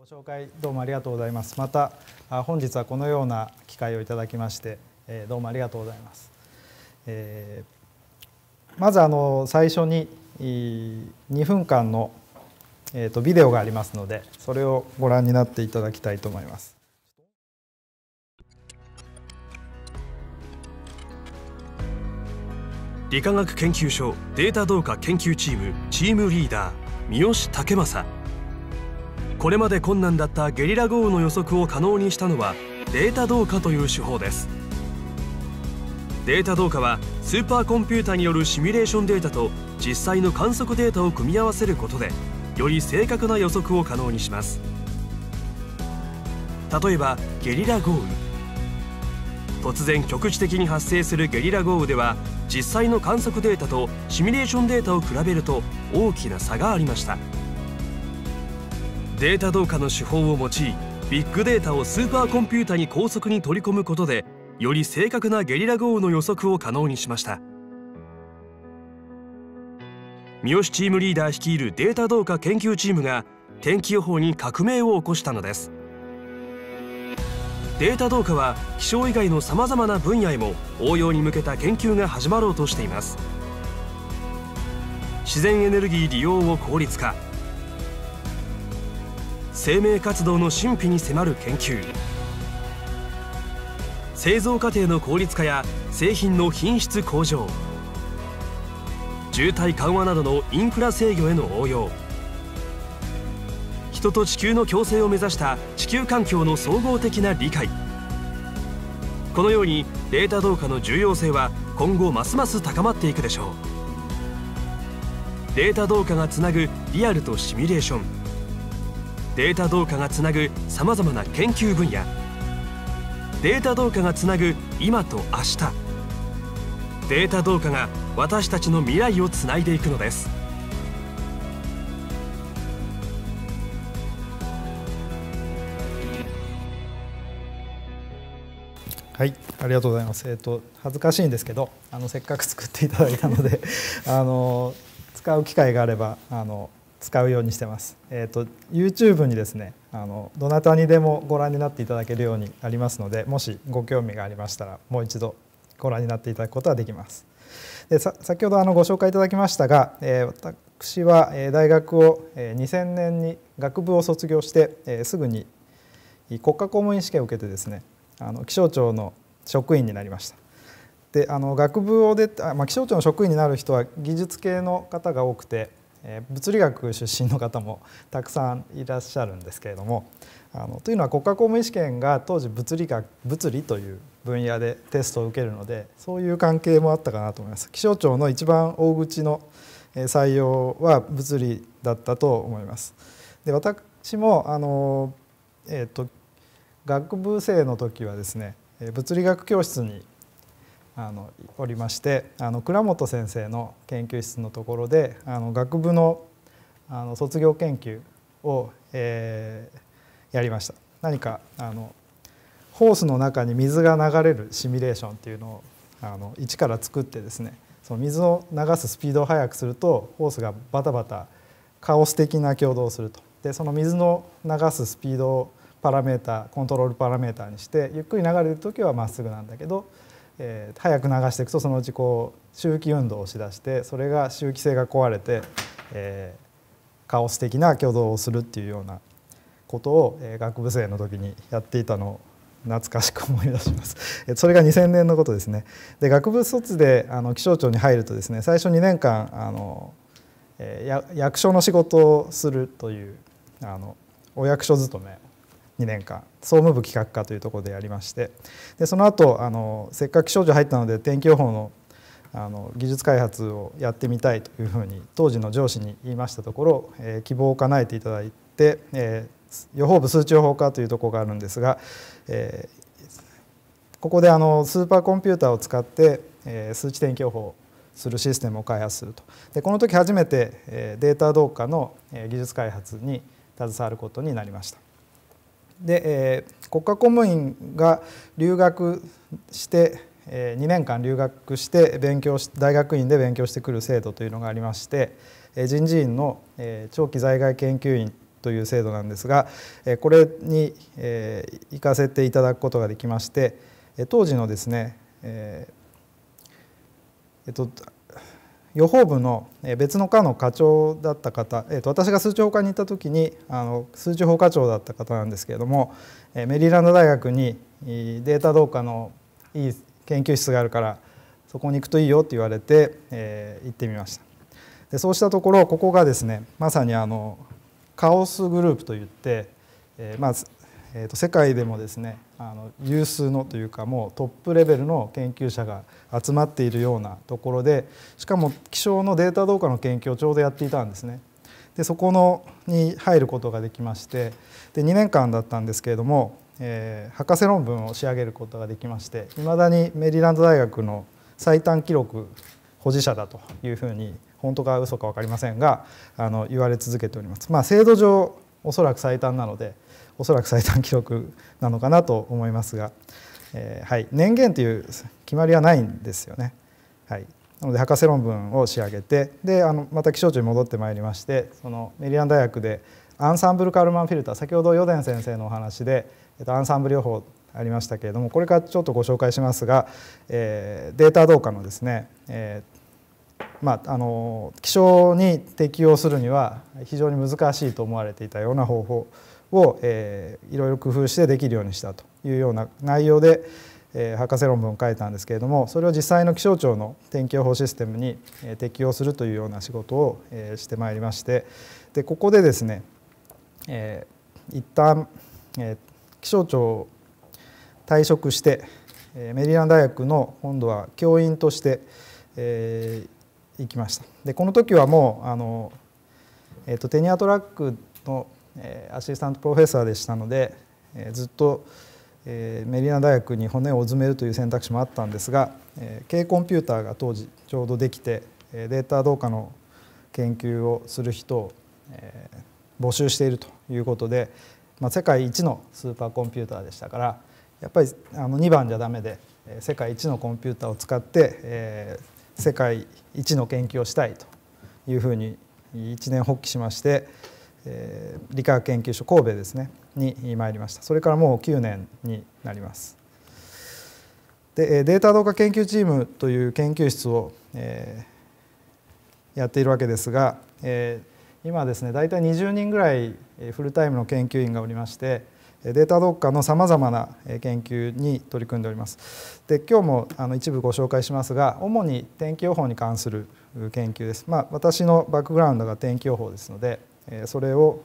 ご紹介どうもありがとうございますまた本日はこのような機会をいただきましてどうもありがとうございます、えー、まずあの最初に2分間のえとビデオがありますのでそれをご覧になっていただきたいと思います。理化学研究所データ同化研究チームチームリーダー三好武正これまで困難だったゲリラ豪雨の予測を可能にしたのはデータ同化という手法ですデータ同化はスーパーコンピュータによるシミュレーションデータと実際の観測データを組み合わせることでより正確な予測を可能にします例えばゲリラ豪雨突然局地的に発生するゲリラ豪雨では実際の観測データとシミュレーションデータを比べると大きな差がありましたデータ同化の手法を用いビッグデータをスーパーコンピュータに高速に取り込むことでより正確なゲリラ豪雨の予測を可能にしました三好チームリーダー率いるデータ同化研究チームが天気予報に革命を起こしたのですデータ同化は気象以外のさまざまな分野へも応用に向けた研究が始まろうとしています自然エネルギー利用を効率化生命活動の神秘に迫る研究製造過程の効率化や製品の品質向上渋滞緩和などのインフラ制御への応用人と地球の共生を目指した地球環境の総合的な理解このようにデータ同化の重要性は今後ますます高まっていくでしょうデータ同化がつなぐリアルとシミュレーションデータ同化がつなぐさまざまな研究分野データ同化がつなぐ今と明日データ同化が私たちの未来をつないでいくのですはいありがとうございます、えっと、恥ずかしいんですけどあのせっかく作っていただいたのであの使う機会があればあの使うようにしてます。えっ、ー、と YouTube にですね、あのどなたにでもご覧になっていただけるようになりますので、もしご興味がありましたらもう一度ご覧になっていただくことはできます。で先ほどあのご紹介いただきましたが、えー、私は大学を2000年に学部を卒業して、えー、すぐに国家公務員試験を受けてですね、あの気象庁の職員になりました。であの学部を出た、まあ、気象庁の職員になる人は技術系の方が多くてえ物理学出身の方もたくさんいらっしゃるんですけれどもあのというのは国家公務員試験が当時物理学物理という分野でテストを受けるのでそういう関係もあったかなと思います。気象庁の一番大口の採用は物理だったと思います。で私もあの、えーと、と学部生の時はですね物理学教室にあのおりましてあの倉本先生の研究室のところであの学部のあの卒業研究を、えー、やりました何かあのホースの中に水が流れるシミュレーションっていうのをあの一から作ってですねその水を流すスピードを速くするとホースがバタバタカオス的な挙動をするとでその水の流すスピードをパラメーターコントロールパラメーターにしてゆっくり流れる時はまっすぐなんだけどえー、早く流していくとそのうちこう周期運動をしだしてそれが周期性が壊れて、えー、カオス的な挙動をするっていうようなことを、えー、学部生の時にやっていたのを懐かしく思い出します それが2000年のことですねで学部卒であの気象庁に入るとですね最初2年間あの、えー、役所の仕事をするというあのお役所勤め2年間総務部企画課というところでやりましてでその後あのせっかく気象庁入ったので天気予報のあの技術開発をやってみたいというふうに当時の上司に言いましたところ、えー、希望を叶えていただいて、えー、予報部数値予報課というところがあるんですが、えー、ここであのスーパーコンピューターを使って、えー、数値天気予報するシステムを開発するとでこの時初めてデータ同化の技術開発に携わることになりました。で、えー、国家公務員が留学して、えー、2年間留学して勉強し大学院で勉強してくる制度というのがありまして、えー、人事院の、えー、長期在外研究員という制度なんですが、えー、これに、えー、行かせていただくことができまして当時のですね、えーえっと予報部の別の課の課長だった方、えー、と私が数値法課に行った時にあの数値法課長だった方なんですけれども、えメリーランド大学にデータ同化のいい研究室があるからそこに行くといいよって言われて、えー、行ってみましたでそうしたところここがですねまさにあのカオスグループといって、えー、まあえー、と世界でもですねあの有数のというかもうトップレベルの研究者が集まっているようなところでしかも気象のデータ同化の研究をちょうどやっていたんですね。でそこのに入ることができましてで2年間だったんですけれども、えー、博士論文を仕上げることができましていまだにメリーランド大学の最短記録保持者だというふうに本当か嘘か分かりませんがあの言われ続けております。まあ、制度上おそらく最短なのでおそらく最短記録なのかなと思いますが、えー、はい、年限という決まりはないんですよね。はい、なので博士論文を仕上げてであのまた気象庁に戻ってまいりましてそのメリアン大学でアンサンブルカルマンフィルター先ほど余田先生のお話で、えっと、アンサンブル療法ありましたけれどもこれからちょっとご紹介しますが、えー、データ同化のですね、えー、まあ、あの気象に適用するには非常に難しいと思われていたような方法を、えー、いろいろ工夫してできるようにしたというような内容で、えー、博士論文を書いたんですけれどもそれを実際の気象庁の天気予報システムに、えー、適用するというような仕事を、えー、してまいりましてでここでですね、えー、一旦、えー、気象庁を退職して、えー、メリーラン大学の今度は教員として、えー、行きました。でこの時はもうあの、えーとテニアトラックのアシスタントプロフェッサーでしたのでずっとメリナ大学に骨を詰めるという選択肢もあったんですが K コンピューターが当時ちょうどできてデータ同化の研究をする人を募集しているということで、まあ、世界一のスーパーコンピューターでしたからやっぱりあの2番じゃダメで世界一のコンピューターを使って、え世界一の研究をしたいというふうに一年発起しまして、えー、理化学研究所神戸ですねに参りましたそれからもう9年になりますでデータ同化研究チームという研究室を、えー、やっているわけですが、えー、今ですね大体20人ぐらいフルタイムの研究員がおりましてデータ同化のさまざまな研究に取り組んでおりますで今日もあの一部ご紹介しますが主に天気予報に関する研究です、まあ、私のバックグラウンドが天気予報ですのでそれを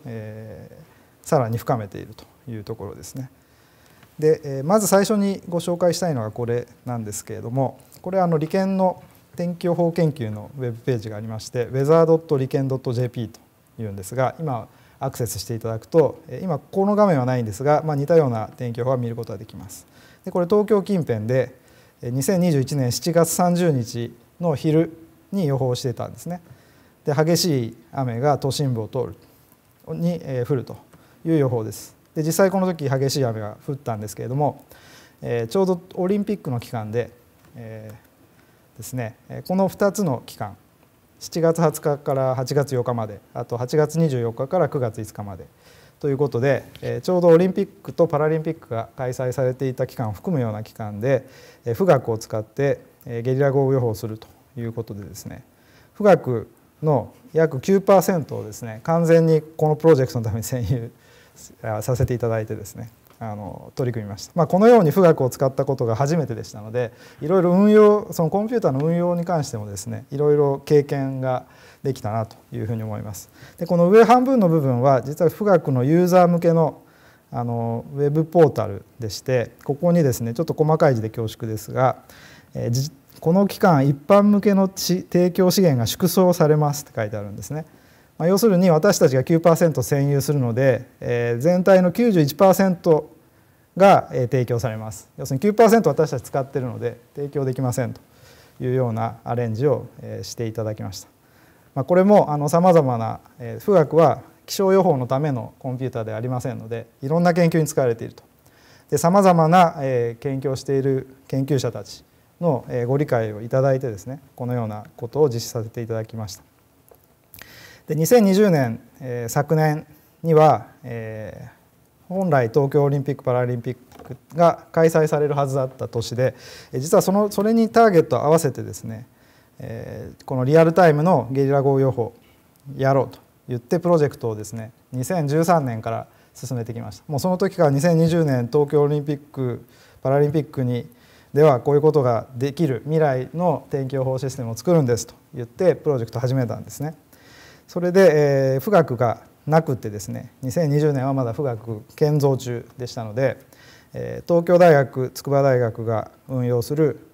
さらに深めているというところですね。でまず最初にご紹介したいのがこれなんですけれどもこれはあの理研の天気予報研究のウェブページがありまして w e a t h e r l i j p というんですが今アクセスしていただくと今この画面はないんですが、まあ、似たような天気予報は見ることができます。でこれ東京近辺で2021年7月30日の昼に予報してたんですね。で激しい雨が都心部を通るに、え降るという予報ですで実際この時激しい雨が降ったんですけれども、えちょうどオリンピックの期間で、えですねこの2つの期間7月20日から8月4日まであと8月24日から9月5日までということで、えちょうどオリンピックとパラリンピックが開催されていた期間を含むような期間で、え富岳を使って、えゲリラ豪雨予報をするということでですね富岳の約9%をですね完全にこのプロジェクトのために占有させていただいてですねあの取り組みました、まあ、このように富岳を使ったことが初めてでしたのでいろいろ運用そのコンピューターの運用に関してもですねいろいろ経験ができたなというふうに思います。でこの上半分の部分は実は富岳のユーザー向けのあのウェブポータルでしてここにですねちょっと細かい字で恐縮ですが、えー、この期間一般向けの提供資源が縮小されますって書いてあるんですね。まあ、要するに私たちが9%占有するので、えー、全体の91%が提供されます要するに9%私たち使ってるので提供できませんというようなアレンジをしていただきました、まあ、これもさまざまなえ富岳は気象予報のためのコンピューターではありませんのでいろんな研究に使われているとでさまざまな研究をしている研究者たちのご理解をいただいてですねこのようなことを実施させていただきました。で2020年、えー、昨年には、えー、本来東京オリンピック・パラリンピックが開催されるはずだった年で実はそのそれにターゲットを合わせてですね、えー、このリアルタイムのゲリラ豪雨予報やろうと言ってプロジェクトをですね2013年から進めてきましたもうその時から2020年東京オリンピック・パラリンピックにではこういうことができる未来の天気予報システムを作るんですと言ってプロジェクト始めたんですね。それで、えー、富岳がなくてですね2020年はまだ富岳建造中でしたので、えー、東京大学筑波大学が運用する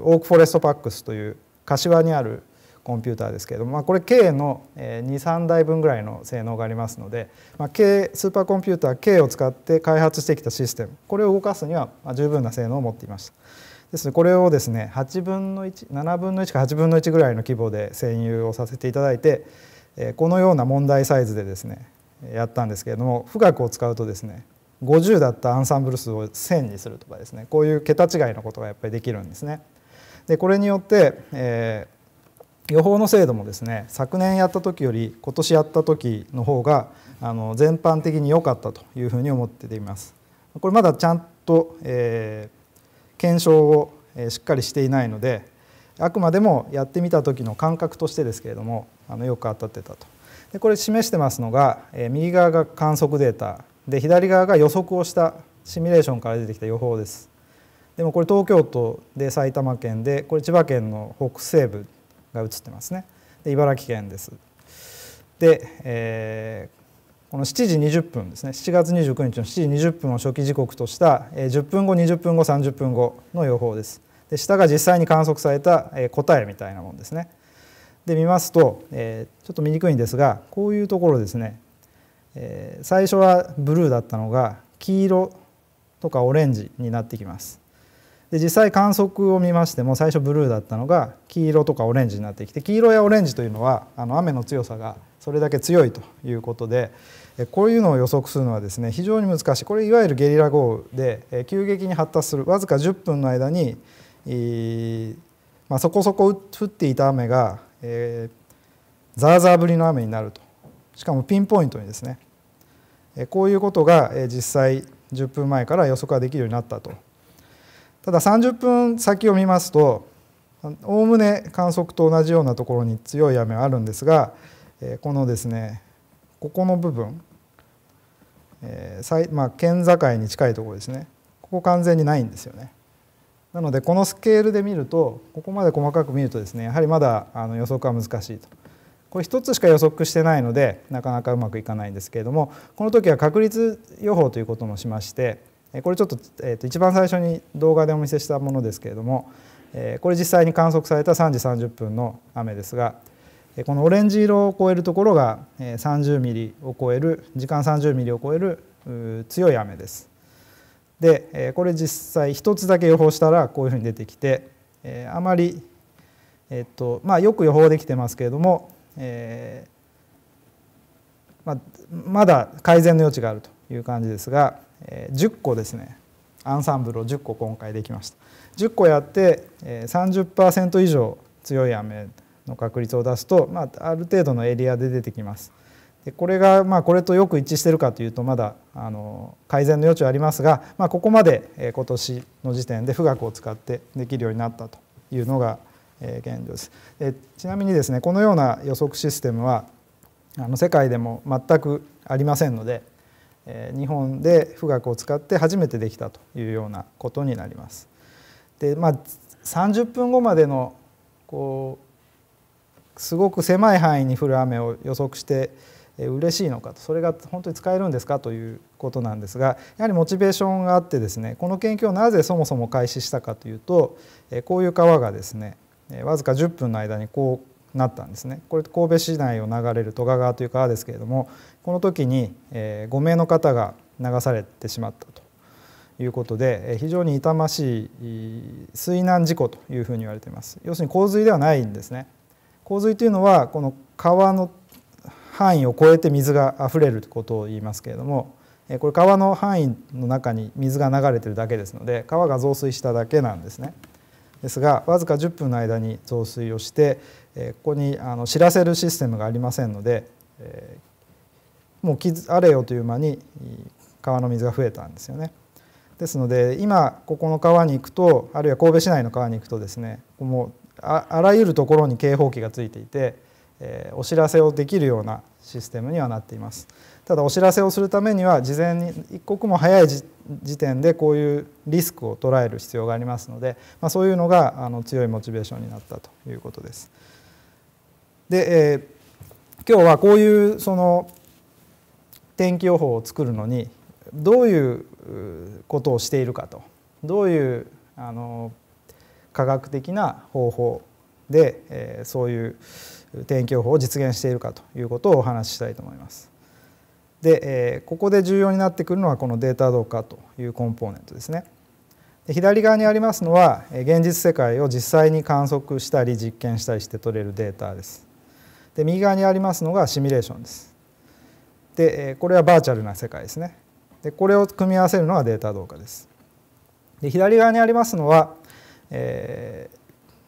オークフォレストパックスという柏にあるコンピューターですけれども、まあ、これ K の23台分ぐらいの性能がありますので、まあ、K スーパーコンピューター K を使って開発してきたシステムこれを動かすには十分な性能を持っていました。ですこれをですね8分の17分の1か8分の1ぐらいの規模で占有をさせていただいてこのような問題サイズでですねやったんですけれども富岳を使うとですね50だったアンサンブル数を1000にするとかですねこういう桁違いのことがやっぱりできるんですね。でこれによって、え予報の精度もですね昨年やった時より今年やった時の方があの全般的に良かったというふうに思っています。これまだちゃんと、えー、検証をしっかりしていないのであくまでもやってみた時の感覚としてですけれどもあのよく当たってたと。でこれ示してますのが、え右側が観測データで左側が予測をしたシミュレーションから出てきた予報です。でもこれ東京都で埼玉県でこれ千葉県の北西部が映ってますねで茨城県ですで、えー、この7時20分ですね7月29日の7時20分を初期時刻とした、えー、10分後20分後30分後の予報ですで下が実際に観測された、えー、答えみたいなものですねで見ますと、えー、ちょっと見にくいんですがこういうところですね、えー、最初はブルーだったのが黄色とかオレンジになってきますで実際観測を見ましても最初ブルーだったのが黄色とかオレンジになってきて黄色やオレンジというのはあの雨の強さがそれだけ強いということでこういうのを予測するのはですね非常に難しいこれいわゆるゲリラ豪雨で急激に発達するわずか10分の間に、まあ、そこそこ降っていた雨が、えー、ザーザー降りの雨になるとしかもピンポイントにですねこういうことが実際10分前から予測ができるようになったとただ30分先を見ますとおおむね観測と同じようなところに強い雨はあるんですがこのですねここの部分、えま県境に近いところですねここ完全にないんですよね。なのでこのスケールで見るとここまで細かく見るとですねやはりまだあの予測は難しいと。これ一つしか予測してないのでなかなかうまくいかないんですけれどもこの時は確率予報ということもしましてこれちょっと,、えー、と一番最初に動画でお見せしたものですけれども、えこれ実際に観測された3時30分の雨ですが、えこのオレンジ色を超えるところが、え30ミリを超える時間30ミリを超える強い雨です。で、えこれ実際1つだけ予報したらこういうふうに出てきて、えあまり、えっとまあ、よく予報できてますけれども、えままだ改善の余地があるという感じですが。10個ですねアンサンブルを10個今回できました10個やって30%以上強い雨の確率を出すと、まあ、ある程度のエリアで出てきますでこれがまあこれとよく一致してるかというとまだあの改善の余地はありますが、まあ、ここまで今年の時点で富岳を使ってできるようになったというのが現状ですでちなみにですねこのような予測システムはあの世界でも全くありませんので日本で富岳を使って初めてできたというようなことになります。でまあ、30分後までのこうすごく狭い範囲に降る雨を予測して嬉しいのかとそれが本当に使えるんですかということなんですがやはりモチベーションがあってですねこの研究をなぜそもそも開始したかというとこういう川がですねわずか10分の間にこうなったんですねこれ神戸市内を流れる戸川川という川ですけれどもこの時に5名の方が流されてしまったということで非常に痛ましい水難事故というふうに言われています要するに洪水ではないんですね洪水というのはこの川の範囲を超えて水が溢れることを言いますけれどもこれ川の範囲の中に水が流れてるだけですので川が増水しただけなんですねですがわずか10分の間に増水をしてえここにあの知らせるシステムがありませんので、えもうあれよという間に川の水が増えたんですよね。ですので今ここの川に行くとあるいは神戸市内の川に行くとですねもうあらゆるところに警報器がついていて、えお知らせをできるようなシステムにはなっています。ただお知らせをするためには事前に一刻も早い時点でこういうリスクを捉える必要がありますので、まあ、そういうのがあの強いモチベーションになったということです。で、えー、今日はこういうその天気予報を作るのにどういうことをしているかとどういうあの科学的な方法で、えー、そういう天気予報を実現しているかということをお話ししたいと思います。で、えー、ここで重要になってくるのはこのデータ同化というコンポーネントですね。で左側にありますのは現実世界を実際に観測したり実験したりして取れるデータです。で右側にありますのがシミュレーションです。でこれはバーチャルな世界ですね。でこれを組み合わせるのがデータ同化です。で左側にありますのは、えー、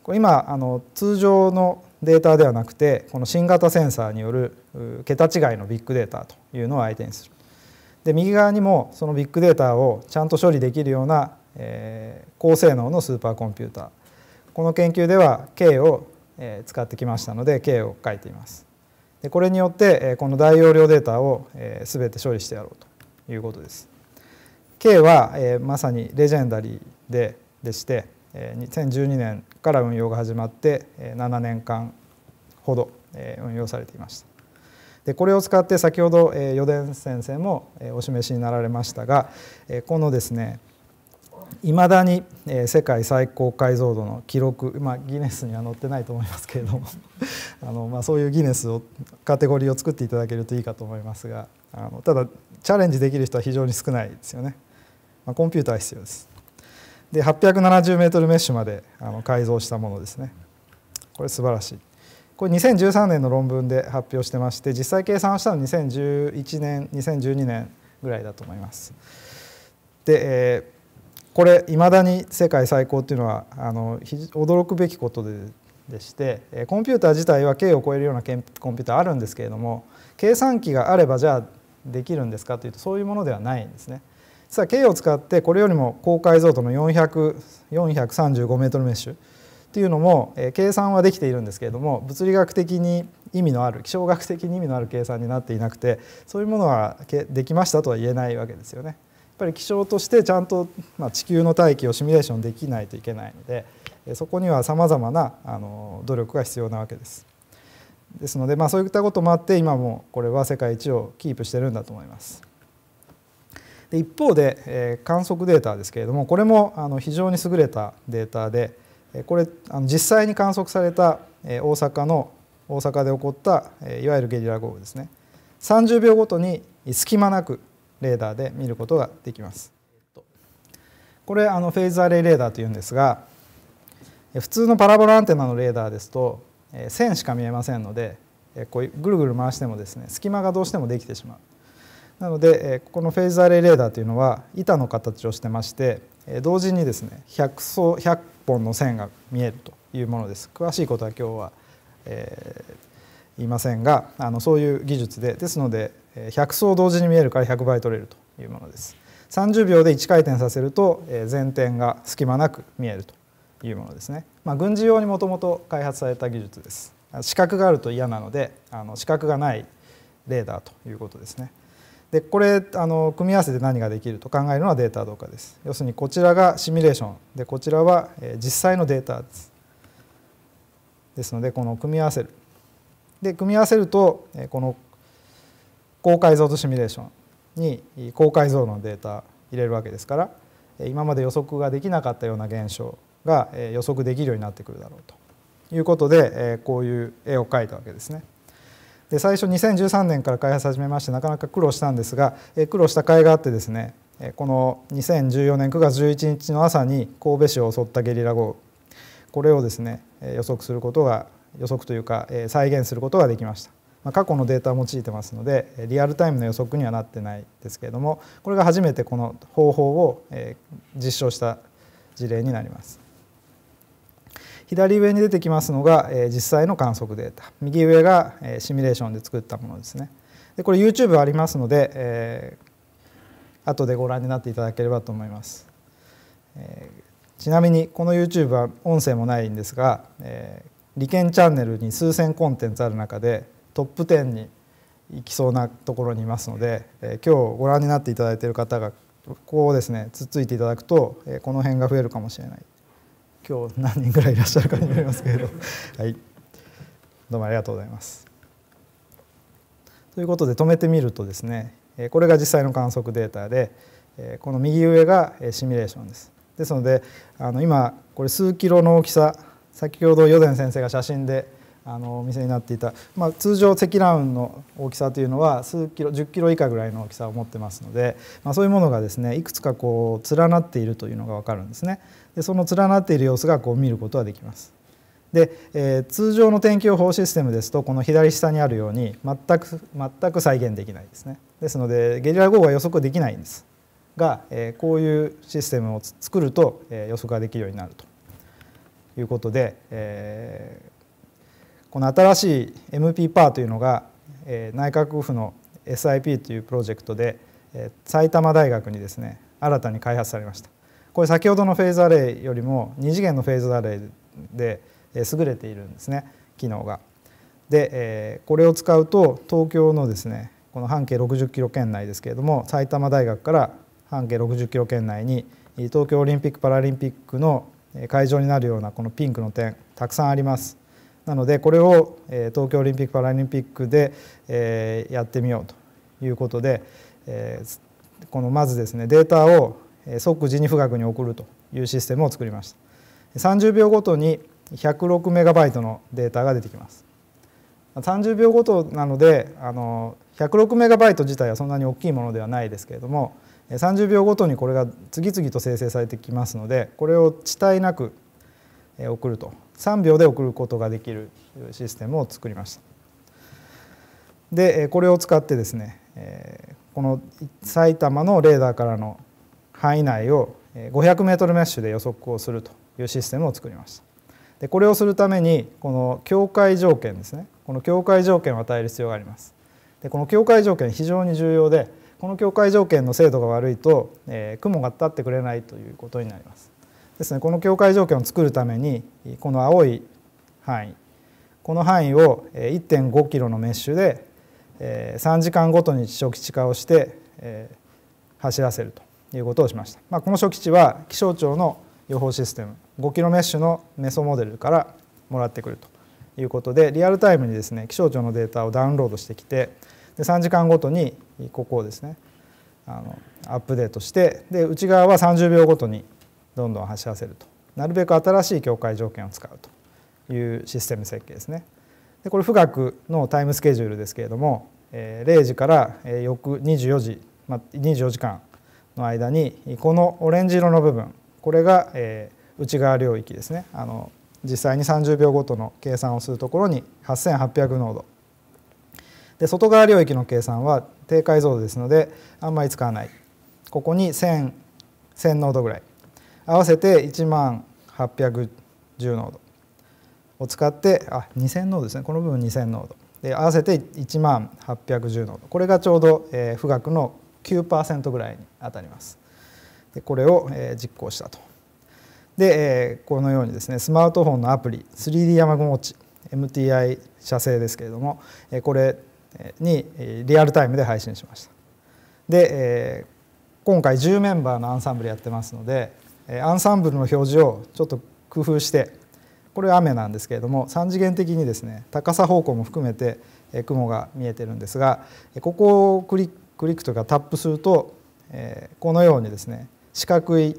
これ今あの通常のデータではなくてこの新型センサーによる桁違いのビッグデータというのを相手にする。で右側にもそのビッグデータをちゃんと処理できるような、えー、高性能のスーパーコンピューターこの研究では K を使ってきましたので K を書いています。でこれによってこの大容量データを全て処理してやろうということです。K はまさにレジェンダリーででして2012年から運用が始まって7年間ほど運用されていました。でこれを使って先ほど与田先生もお示しになられましたがこのですねいまだに、え世界最高解像度の記録、まあ、ギネスには載ってないと思いますけれども あの、まあ、そういうギネスをカテゴリーを作っていただけるといいかと思いますがあのただチャレンジできる人は非常に少ないですよね、まあ、コンピューターは必要ですで870メートルメッシュまであの改造したものですねこれ素晴らしいこれ2013年の論文で発表してまして実際計算したのは2011年2012年ぐらいだと思いますで、えーこれいまだに世界最高っていうのはあの驚くべきことででしてコンピューター自体は K を超えるようなコンピューターあるんですけれども計算機があればじゃあできるんですかというとそういうものではないんですね。実は K を使ってこれよりも高解像度の 435m メッシュっていうのも計算はできているんですけれども物理学的に意味のある気象学的に意味のある計算になっていなくてそういうものはできましたとは言えないわけですよね。ぱり気象としてちゃんと、ま地球の大気をシミュレーションできないといけないのでそこにはさまざまなあの努力が必要なわけです。ですので、まあ、そういったこともあって今もこれは世界一をキープしてるんだと思います。で一方で、え観測データですけれどもこれもあの非常に優れたデータでこれあの実際に観測された、え大阪の大阪で起こった、えいわゆるゲリラ豪雨ですね30秒ごとに隙間なくレーダーで見ることができます。これあのフェイズアレイレーダーというんですが普通のパラボラアンテナのレーダーですと線しか見えませんのでこうぐるぐる回してもですね隙間がどうしてもできてしまう。なのでここのフェイズアレイレーダーというのは板の形をしてまして同時にですね 100, 層100本の線が見えるというものです。詳しいことは今日は、えー、言いませんがあのそういう技術でですので100層同時に見えるから100倍取れるというものです。30秒で1回転させると前転が隙間なく見えるというものですね。まあ、軍事用にもともと開発された技術です。視覚があると嫌なのであの視覚がないレーダーということですね。でこれあの組み合わせで何ができると考えるのはデータ同化です。要するにこちらがシミュレーションでこちらは実際のデータです。ですのでこの組み合わせる。で組み合わせるとこの高解像度シミュレーションに高解像度のデータ入れるわけですから今まで予測ができなかったような現象が予測できるようになってくるだろうということでこういう絵を描いたわけですね。で最初2013年から開発始めましてなかなか苦労したんですが苦労した甲斐があってですねこの2014年9月11日の朝に神戸市を襲ったゲリラ豪雨これをですね予測することが予測というか再現することができました。ま過去のデータを用いてますのでリアルタイムの予測にはなってないですけれどもこれが初めてこの方法を実証した事例になります。左上に出てきますのが実際の観測データ右上がシミュレーションで作ったものですね。でこれ YouTube ありますので、えー、後でご覧になっていただければと思います。えちなみにこの YouTube は音声もないんですが、え利権チャンネルに数千コンテンツある中でトップ10にいきそうなところにいますので、えー、今日ご覧になっていただいている方がここをですねつっついていただくと、えー、この辺が増えるかもしれない今日何人ぐらいいらっしゃるかによりますけれど はいどうもありがとうございます。ということで止めてみるとですねこれが実際の観測データでこの右上がシミュレーションです。ですのであの今これ数キロの大きさ先ほど与田先生が写真であのお店になっていた、まあ、通常積乱雲の大きさというのは数キロ10キロ以下ぐらいの大きさを持ってますので、まあ、そういうものがですねいくつかこう連なっているというのが分かるんですねでその連なっている様子がこう見ることはできますで、えー、通常の天気予報システムですとこの左下にあるように全く全く再現できないですねですのでゲリラ豪雨は予測できないんですが、えー、こういうシステムを作ると、えー、予測ができるようになるということで、えこの新しい MP パーというのが、え内閣府の SIP というプロジェクトで、え埼玉大学にですね新たに開発されましたこれ先ほどのフェーズアレイよりも2次元のフェーズアレイで、え優れているんですね機能がで、えこれを使うと東京のですねこの半径60キロ圏内ですけれども埼玉大学から半径60キロ圏内に東京オリンピック・パラリンピックの会場になるようなこのピンクの点たくさんありますなのでこれを東京オリンピック・パラリンピックでやってみようということでこのまずですねデータを即時に富岳に送るというシステムを作りました30秒ごとに106メガバイトのデータが出てきます30秒ごとなのであの106メガバイト自体はそんなに大きいものではないですけれども30秒ごとにこれが次々と生成されてきますのでこれを遅滞なく送ると3秒で送ることができるシステムを作りましたでこれを使ってですねこの埼玉のレーダーからの範囲内を 500m メッシュで予測をするというシステムを作りましたでこれをするためにこの境界条件ですねこの境界条件を与える必要がありますでこの境界条件非常に重要でこの境界条件の精度が悪いと、えー、雲が立ってくれないということになりますですねこの境界条件を作るためにこの青い範囲この範囲を1.5キロのメッシュで3時間ごとに初期値化をして走らせるということをしました、まあ、この初期値は気象庁の予報システム5キロメッシュのメソモデルからもらってくるということでリアルタイムにですね気象庁のデータをダウンロードしてきてで3時間ごとにここをですねあのアップデートしてで内側は30秒ごとにどんどん走らせるとなるべく新しい境界条件を使うというシステム設計ですね。でこれ富岳のタイムスケジュールですけれども0時から翌24時24時間の間にこのオレンジ色の部分これが内側領域ですねあの実際に30秒ごとの計算をするところに8800ノードで外側領域の計算は低解像度ですのであんまり使わないここに 1000, 1000ノードぐらい合わせて1万810ノードを使ってあ2000ノードですねこの部分2000ノードで合わせて1万810ノードこれがちょうど、えー、富岳の9%ぐらいに当たりますでこれを、えー、実行したとで、えー、このようにですねスマートフォンのアプリ 3D 雨雲ウォッチ MTI 社製ですけれども、えー、これにリアルタイムで配信しましたで、えー、今回10メンバーのアンサンブルやってますのでアンサンブルの表示をちょっと工夫してこれは雨なんですけれども3次元的にですね高さ方向も含めて雲が見えてるんですがここをクリックとかタップするとこのようにですね四角い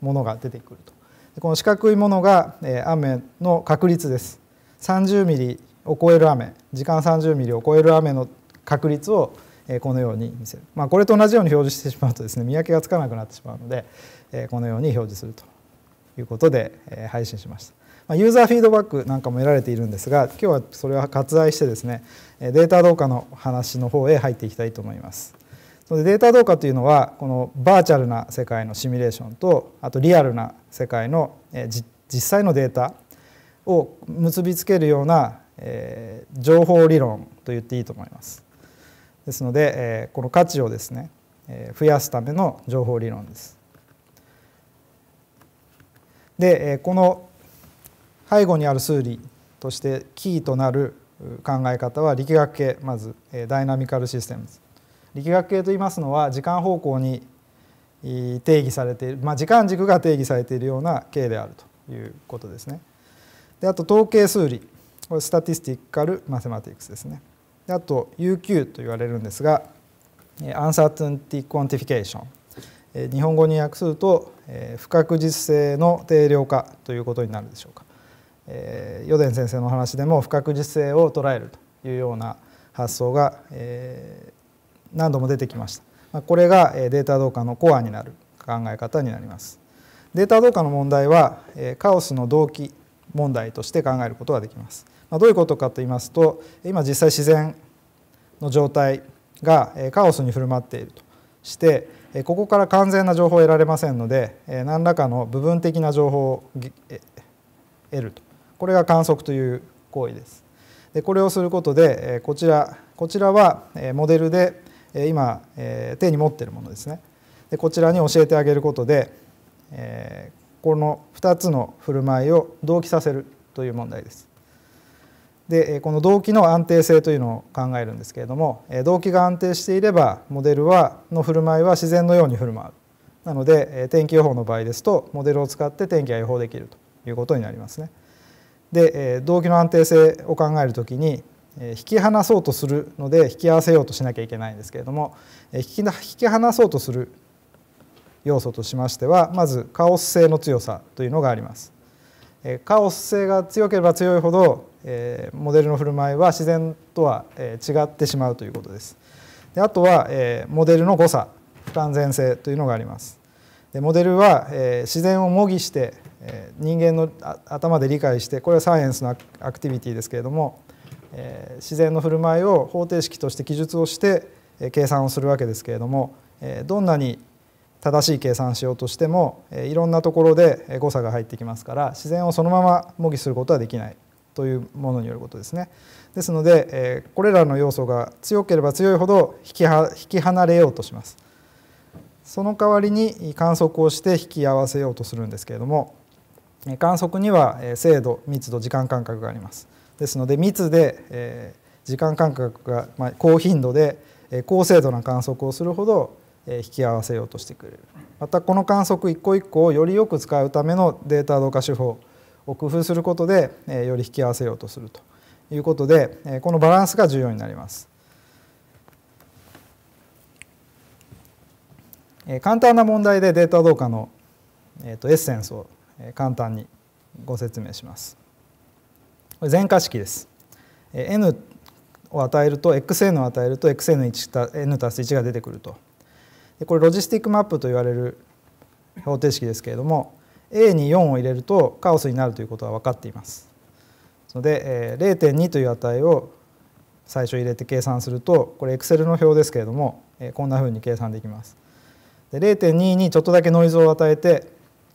ものが出てくるとこの四角いものが雨の確率です30ミリを超える雨時間30ミリを超える雨の確率をこのように見せる、まあ、これと同じように表示してしまうとですね見分けがつかなくなってしまうのでこのように表示するということで配信しました。ユーザーフィードバックなんかも得られているんですが今日はそれは割愛してですねデータ同化の話の方へ入っていきたいと思います。そのデータ同化というのはこのバーチャルな世界のシミュレーションとあとリアルな世界の実際のデータを結びつけるような情報理論と言っていいと思います。ですので、えこの価値をですね、え増やすための情報理論です。で、えこの背後にある数理としてキーとなる考え方は力学系まず、えダイナミカルシステム力学系といいますのは時間方向に定義されている、まあ、時間軸が定義されているような系であるということですね。であと統計数理これスタティスティカルマセマティクスですね。あと UQ と言われるんですが Uncertainty Quantification 日本語に訳すると不確実性の定量化ということになるでしょうか。えー、淀先生の話でも不確実性を捉えるというような発想が、え何度も出てきました、まあ、これがデータ同化のコアになる考え方になりますデータ同化の問題はカオスの動機問題として考えることができますまどういうことかと言いますと今実際自然の状態がカオスに振る舞っているとしてここから完全な情報を得られませんので何らかの部分的な情報を得るとこれが観測という行為です。でこれをすることでこちらこちらはモデルで今手に持っているものですね。でこちらに教えてあげることでこの2つの振る舞いを同期させるという問題です。でこの動機の安定性というのを考えるんですけれども動機が安定していればモデルはの振る舞いは自然のように振る舞うなので天気予報の場合ですとモデルを使って天気が予報できるということになりますね。で動機の安定性を考えるときに引き離そうとするので引き合わせようとしなきゃいけないんですけれども引き離そうとする要素としましてはまずカオス性の強さというのがあります。カオス性が強ければ強いほどえモデルの振る舞いは自然とは、え違ってしまうということです。であとは、えモデルの誤差不完全性というのがあります。でモデルは、え自然を模擬して、え人間の頭で理解してこれはサイエンスのアクティビティですけれども、え自然の振る舞いを方程式として記述をして、え計算をするわけですけれども、えどんなに正しい計算しようとしてもいろんなところで誤差が入ってきますから自然をそのまま模擬することはできないというものによることですね。ですので、えこれらの要素が強ければ強いほど引きは引き離れようとします。その代わりに観測をして引き合わせようとするんですけれども観測には精度密度時間間隔がありますですので密でえ時間間隔がま高頻度で高精度な観測をするほど引き合わせようとしてくれるまたこの観測一個一個をよりよく使うためのデータ同化手法工夫することでより引き合わせようとするということでこのバランスが重要になります。簡単な問題でデータうかのエッセンスを簡単にご説明します。これ全化式です。n を与えると xn を与えると xn1 n たす1が出てくると。これロジスティックマップと言われる方程式ですけれども A に4を入れるとカオスになるということは分かっています。ので0.2という値を最初入れて計算するとこれ Excel の表ですけれどもこんなふうに計算できます。で0.2にちょっとだけノイズを与えて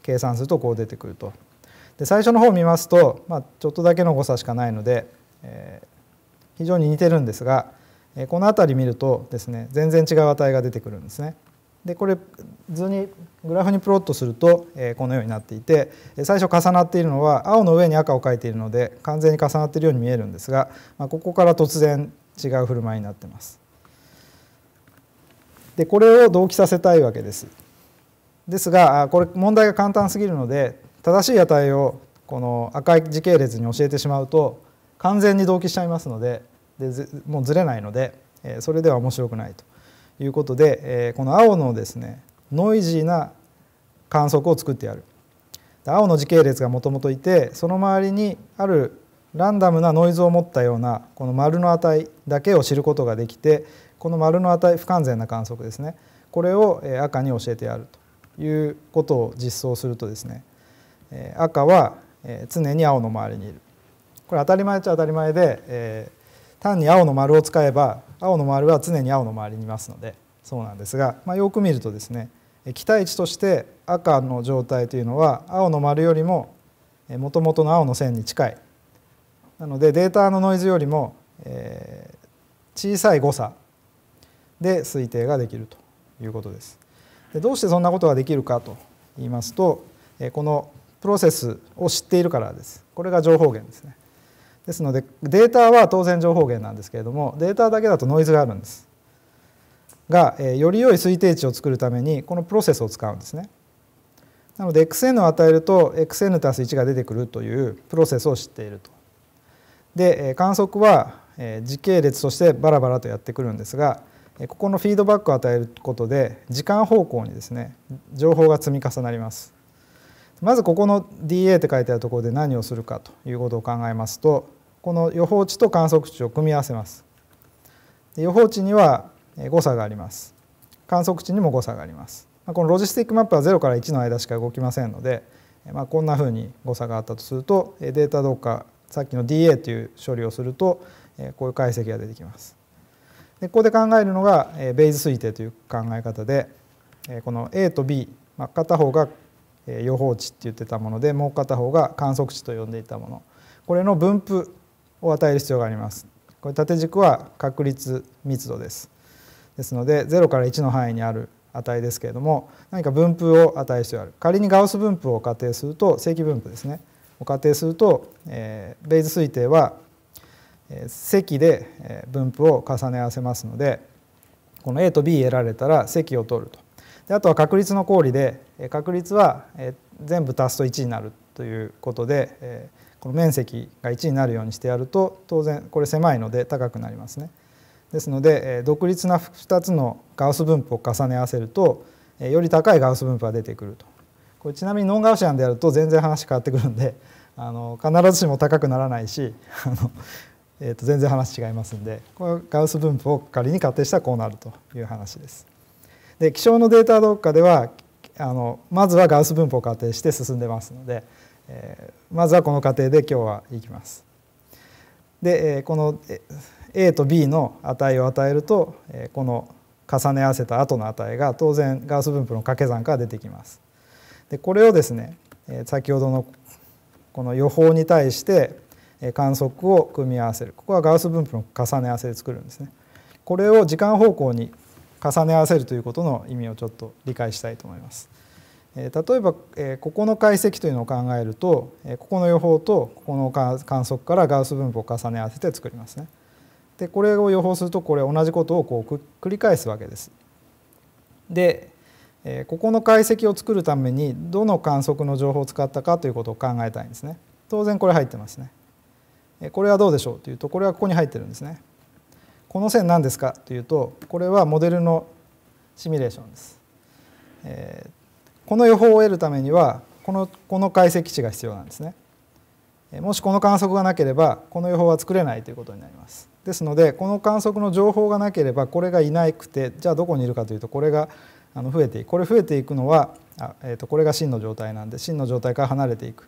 計算するとこう出てくると。で最初の方を見ますと、まあ、ちょっとだけの誤差しかないので、えー、非常に似てるんですがこの辺り見るとですね全然違う値が出てくるんですね。でこれ図にグラフにプロットすると、えこのようになっていて最初重なっているのは青の上に赤を書いているので完全に重なっているように見えるんですが、まあ、ここから突然違う振る舞いになってます。でこれを同期させたいわけです。ですがこれ問題が簡単すぎるので正しい値をこの赤い時系列に教えてしまうと完全に同期しちゃいますのででもうずれないのでそれでは面白くないと。いうことで、えこの青のですねノイジーな観測を作ってやる青の時系列がもともといてその周りにあるランダムなノイズを持ったようなこの丸の値だけを知ることができてこの丸の値不完全な観測ですねこれを赤に教えてやるということを実装するとですね赤は常に青の周りにいるこれ当たり前っちゃ当たり前で単に青の丸を使えば青の周りは常に青の周りにいますのでそうなんですが、まあ、よく見るとですね期待値として赤の状態というのは青の丸よりももともとの青の線に近いなのでデータのノイズよりも小さい誤差で推定ができるということです。でどうしてそんなことができるかと言いますとこのプロセスを知っているからです。これが情報源ですね。ですのでデータは当然情報源なんですけれどもデータだけだとノイズがあるんですが、えより良い推定値を作るためにこのプロセスを使うんですねなので xn を与えると xn+1 が出てくるというプロセスを知っているとで観測は時系列としてバラバラとやってくるんですがここのフィードバックを与えることで時間方向にですね情報が積み重なりますまずここの DA って書いてあるところで何をするかということを考えますとこの予報値と観測値を組み合わせます予報値には誤差があります観測値にも誤差がありますこのロジスティックマップは0から1の間しか動きませんので、まあ、こんなふうに誤差があったとするとデータどうかさっきの DA という処理をするとこういう解析が出てきますでここで考えるのがベイズ推定という考え方でこの A と B、まあ、片方が予報値って言ってたものでもう片方が観測値と呼んでいたものこれの分布を与える必要がありますこれ縦軸は確率密度ですですので0から1の範囲にある値ですけれども何か分布を与える必要がある仮にガウス分布を仮定すると正規分布ですねを仮定すると、えー、ベイズ推定は、えー、積で分布を重ね合わせますのでこの A と B 得られたら積を取るとであとは確率の公理で確率は全部足すと1になるということでこの面積が1になるようにしてやると当然これ狭いので高くなりますね。ですので独立な2つのガウス分布を重ね合わせるとより高いガウス分布が出てくると。これちなみにノンガウシアンでやると全然話変わってくるんであの必ずしも高くならないしあの、えー、と全然話違いますんでこれガウス分布を仮に仮定したらこうなるという話です。で気象のデータどっかではあのまずはガウス分布を仮定して進んでますので、えー、まずはこの仮定で今日はいきます。で、えこの A と B の値を与えると、えこの重ね合わせた後の値が当然ガウス分布の掛け算から出てきます。でこれをですね、え先ほどのこの予報に対して観測を組み合わせるここはガウス分布の重ね合わせで作るんですね。これを時間方向に重ね合わせるということの意味をちょっと理解したいと思います。例えばここの解析というのを考えるとここの予報とここの観測からガウス分布を重ね合わせて作りますね。でこれを予報するとこれ同じことをこう繰り返すわけです。でここの解析を作るためにどの観測の情報を使ったかということを考えたいんですね。当然これ入ってますね。これはどうでしょうというとこれはここに入ってるんですね。この線何ですかというとこれはモデルのシミュレーションです。えー、この予報を得るためにはこのこの解析値が必要なんですね。もしこの観測がなければこの予報は作れないということになります。ですのでこの観測の情報がなければこれがいなくてじゃあどこにいるかというとこれが増えていくこれ増えていくのはあ、えー、とこれが真の状態なんで真の状態から離れていく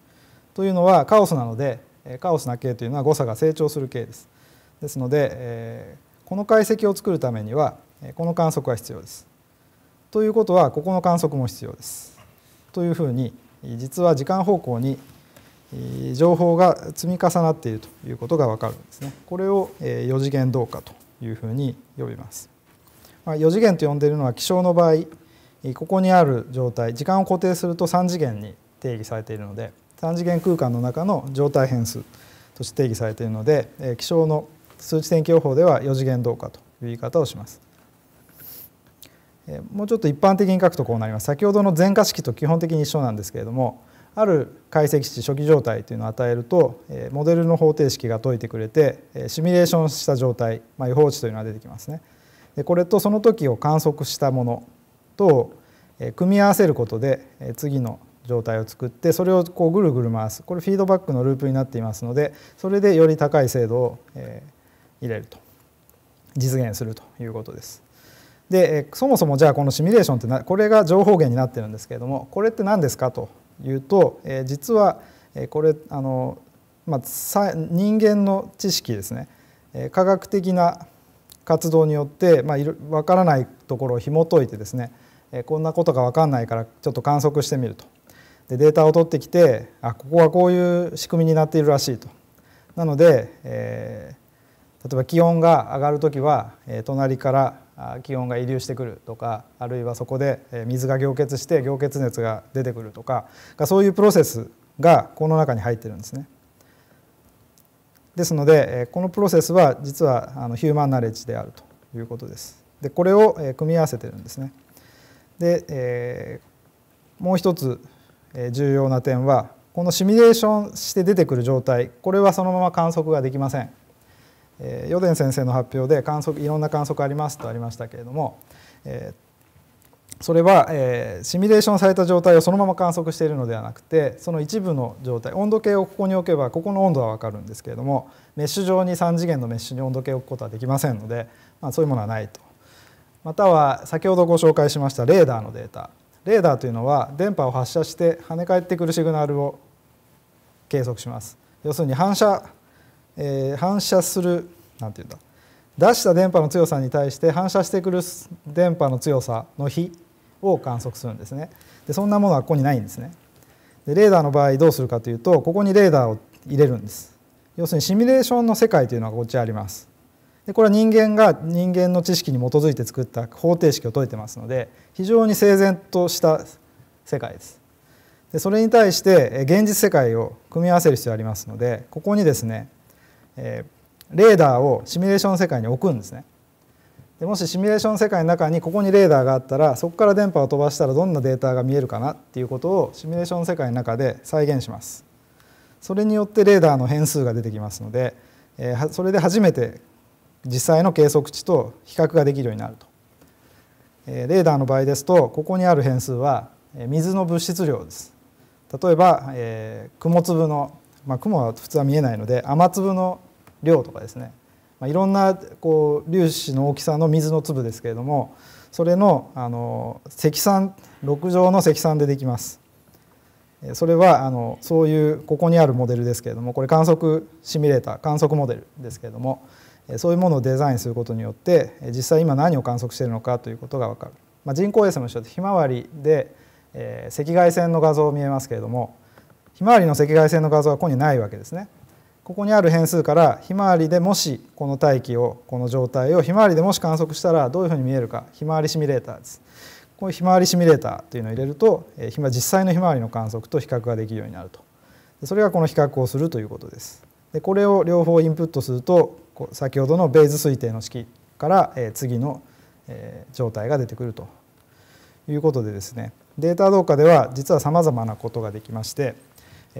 というのはカオスなのでカオスな形というのは誤差が成長する形です。ですので、えーこの解析を作るためにはこの観測が必要です。ということはここの観測も必要です。というふうに実は時間方向に情報が積み重なっているということが分かるんですね。これを4次元同化というふうに呼びます。4次元と呼んでいるのは気象の場合ここにある状態時間を固定すると3次元に定義されているので3次元空間の中の状態変数として定義されているので気象の数値天気予報では4次元同化という言い方をします。もうちょっと一般的に書くとこうなります先ほどの全化式と基本的に一緒なんですけれどもある解析値初期状態というのを与えるとモデルの方程式が解いてくれてシミュレーションした状態、まあ、予報値というのが出てきますねでこれとその時を観測したものと組み合わせることで次の状態を作ってそれをこうぐるぐる回すこれフィードバックのループになっていますのでそれでより高い精度を入れると実現するということです。でそもそもじゃあこのシミュレーションってなこれが情報源になってるんですけれどもこれって何ですかというと、え実はこれあの、まあ、人間の知識ですね科学的な活動によって、まあ、分からないところを紐解いてですねこんなことが分かんないからちょっと観測してみるとでデータを取ってきてあここはこういう仕組みになっているらしいとなので、えー例えば気温が上がる時は隣から気温が移流してくるとかあるいはそこで水が凝結して凝結熱が出てくるとかそういうプロセスがこの中に入ってるんですね。ですのでこのプロセスは実はヒューマンナレッジであるということです。でこれを組み合わせてるんですね。で、えもう一つ重要な点はこのシミュレーションして出てくる状態これはそのまま観測ができません。えヨデン先生の発表で観測いろんな観測ありますとありましたけれども、えー、それは、えー、シミュレーションされた状態をそのまま観測しているのではなくてその一部の状態温度計をここに置けばここの温度は分かるんですけれどもメッシュ状に3次元のメッシュに温度計を置くことはできませんので、まあ、そういうものはないと。または先ほどご紹介しましたレーダーのデータレーダーというのは電波を発射して跳ね返ってくるシグナルを計測します要するに反射えー、反射する何て言うんだ出した電波の強さに対して反射してくる電波の強さの比を観測するんですねでそんなものはここにないんですねでレーダーの場合どうするかというとここにレーダーを入れるんです要するにシミュレーションの世界というのはこっちありますでこれは人間が人間の知識に基づいて作った方程式を解いてますので非常に整然とした世界ですでそれに対して現実世界を組み合わせる必要がありますのでここにですねえレーダーをシミュレーション世界に置くんですね。でもしシミュレーション世界の中にここにレーダーがあったらそこから電波を飛ばしたらどんなデータが見えるかなっていうことをシミュレーション世界の中で再現します。それによってレーダーの変数が出てきますので、えそれで初めて実際の計測値と比較ができるようになると。レーダーの場合ですとここにある変数は水の物質量です例えば、え雲粒のまあ、雲は普通は見えないので雨粒の量とかですね、まあ、いろんなこう粒子の大きさの水の粒ですけれどもそれのあの積算6乗の積算でできます。それはあのそういうここにあるモデルですけれどもこれ観測シミュレーター観測モデルですけれどもそういうものをデザインすることによって実際今何を観測しているのかということが分かる、まあ、人工衛星も一緒でひまわりで、えー、赤外線の画像を見えますけれどもひまわりの赤外線の画像はここにないわけですね。ここにある変数からひまわりでもしこの大気をこの状態をひまわりでもし観測したらどういうふうに見えるかひまわりシミュレーターです。こういうひまわりシミュレーターというのを入れると実際のひまわりの観測と比較ができるようになると。それがこの比較をするということです。でこれを両方インプットすると先ほどのベーズ推定の式から次の状態が出てくるということでですねデータ同化では実はさまざまなことができまして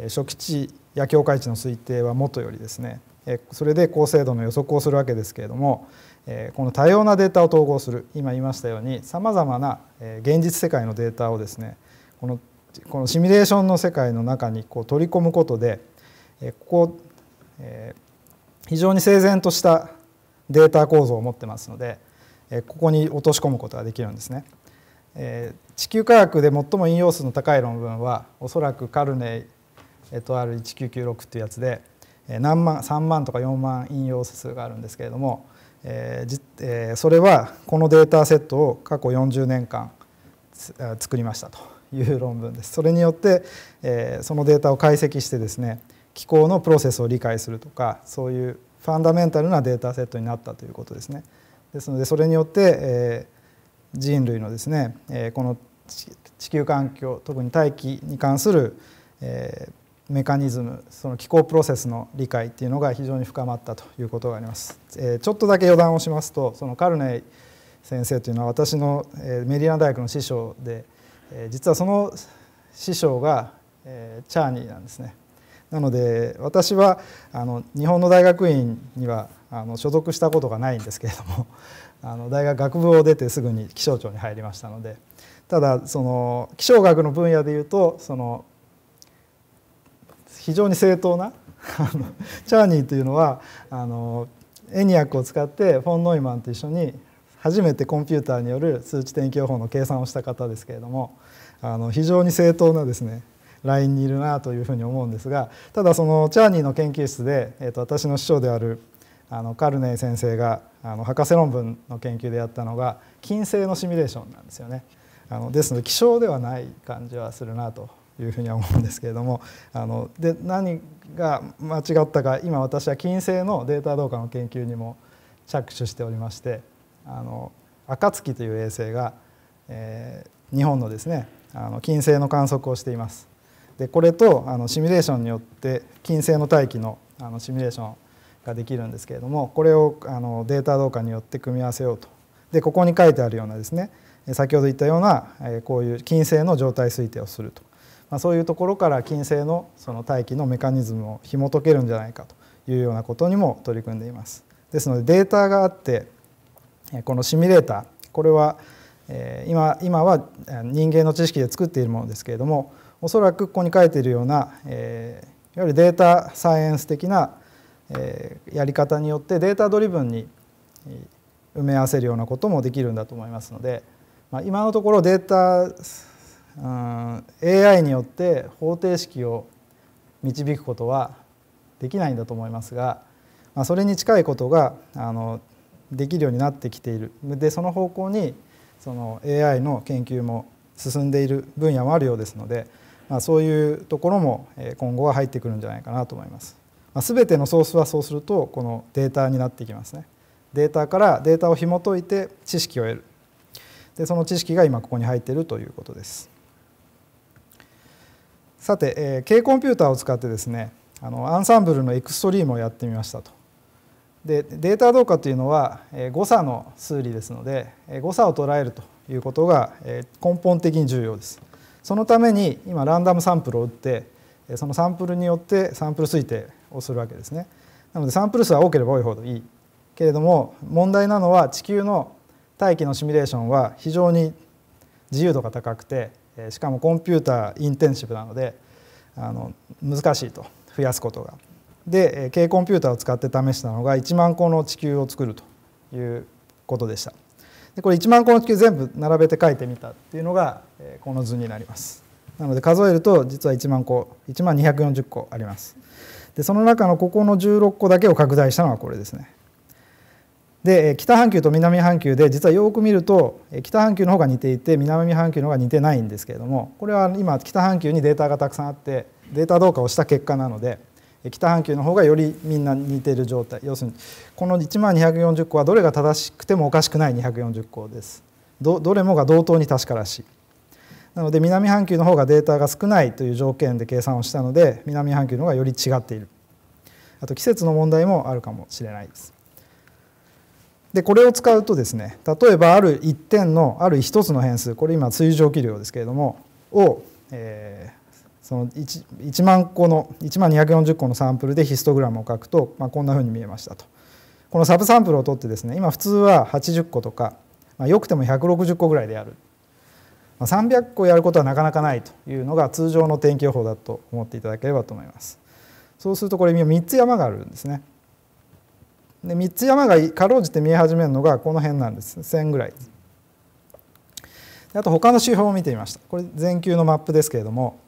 初期値や境界値の推定はもとよりですねそれで高精度の予測をするわけですけれどもこの多様なデータを統合する今言いましたようにさまざまな現実世界のデータをですねこのこのシミュレーションの世界の中にこう取り込むことでここ非常に整然としたデータ構造を持ってますのでここに落とし込むことができるんですね。地球科学で最も引用数の高い論文はおそらくカルネえっと、R1996 っていうやつで何万3万とか4万引用数があるんですけれども、えーえー、それはこのデータセットを過去40年間作りましたという論文です。それによって、えー、そのデータを解析してですね気候のプロセスを理解するとかそういうファンダメンタルなデータセットになったということですね。ですのでそれによって、えー、人類のですね、えー、この地球環境特に大気に関する、えー、メカニズムその気候プロセスの理解っていうのが非常に深まったということがあります。えー、ちょっとだけ余談をしますとそのカルネイ先生というのは私の、えー、メディアン大学の師匠で、えー、実はその師匠が、えー、チャーニーなんですね。なので私はあの日本の大学院にはあの所属したことがないんですけれども あの大学学部を出てすぐに気象庁に入りましたのでただその気象学の分野でいうとその非常に正当な チャーニーというのはあのエニアックを使ってフォン・ノイマンと一緒に初めてコンピューターによる数値天気予報の計算をした方ですけれどもあの非常に正当なですねラインにいるなというふうに思うんですがただそのチャーニーの研究室で、えー、と私の師匠であるあのカルネイ先生があの博士論文の研究でやったのが金星のシミュレーションなんですよね。あのですので気象ではない感じはするなというふうには思うんですけれども あので何が間違ったか今私は金星のデータ同化の研究にも着手しておりましてあの暁という衛星が、えー、日本のですねあの金星の観測をしています。でこれとあのシミュレーションによって金星の大気のあのシミュレーションができるんですけれどもこれをあのデータ同化によって組み合わせようとでここに書いてあるようなですね先ほど言ったようなこういう金星の状態推定をするとまあ、そういうところから金星のその大気のメカニズムを紐解けるんじゃないかというようなことにも取り組んでいます。ですのでデータがあってこのシミュレーターこれは今今は人間の知識で作っているものですけれどもおそらくここに書いているような、えいわゆるデータサイエンス的な、えやり方によってデータドリブンに埋め合わせるようなこともできるんだと思いますので、まあ、今のところデータうん、AI によって方程式を導くことはできないんだと思いますが、まあ、それに近いことがあのできるようになってきているでその方向にその AI の研究も進んでいる分野もあるようですので、まあ、そういうところも今後は入ってくるんじゃないかなと思います。まあ、全てのソースはそうするとこのデータになってきますね。データからデータを紐解いて知識を得るでその知識が今ここに入っているということです。さて、えー、K コンピューターを使ってですねあのアンサンブルのエクストリームをやってみましたと。でデータ動化というのは、えー、誤差の数理ですので、えー、誤差を捉えるということが、えー、根本的に重要です。そのために今ランダムサンプルを打ってそのサンプルによってサンプル推定をするわけですね。なのでサンプル数は多ければ多いほどいいけれども問題なのは地球の大気のシミュレーションは非常に自由度が高くてしかもコンピューターインテンシブなのであの難しいと増やすことが。で軽コンピューターを使って試したのが1万個の地球を作るということでした。でこれ1万個の地球全部並べて書いてみたっていうのがこの図になります。なので数えると実は1万個1万240個あります。でその中のここの16個だけを拡大したのはこれですね。で北半球と南半球で実はよく見ると北半球の方が似ていて南半球の方が似てないんですけれどもこれは今北半球にデータがたくさんあってデータ同化をした結果なので北半球の方がよりみんな似てる状態要するにこの1万240個はどれが正しくてもおかしくない240個ですどどれもが同等に確からしいなので南半球の方がデータが少ないという条件で計算をしたので南半球の方がより違っているあと季節の問題もあるかもしれないですでこれを使うとですね例えばある1点のある1つの変数これ今水蒸気量ですけれどもを、えー、その 1, 1万個の1万240個のサンプルでヒストグラムを書くと、まあ、こんなふうに見えましたと。このサブサンプルを取ってですね今普通は80個とか、まあ、よくても160個ぐらいでやる、まあ、300個やることはなかなかないというのが通常の天気予報だと思っていただければと思います。そうするとこれ3つ山があるんですね。で3つ山がかろうじて見え始めるのがこの辺なんです1000ぐらいあと他の指標を見てみましたこれ全球のマップですけれども、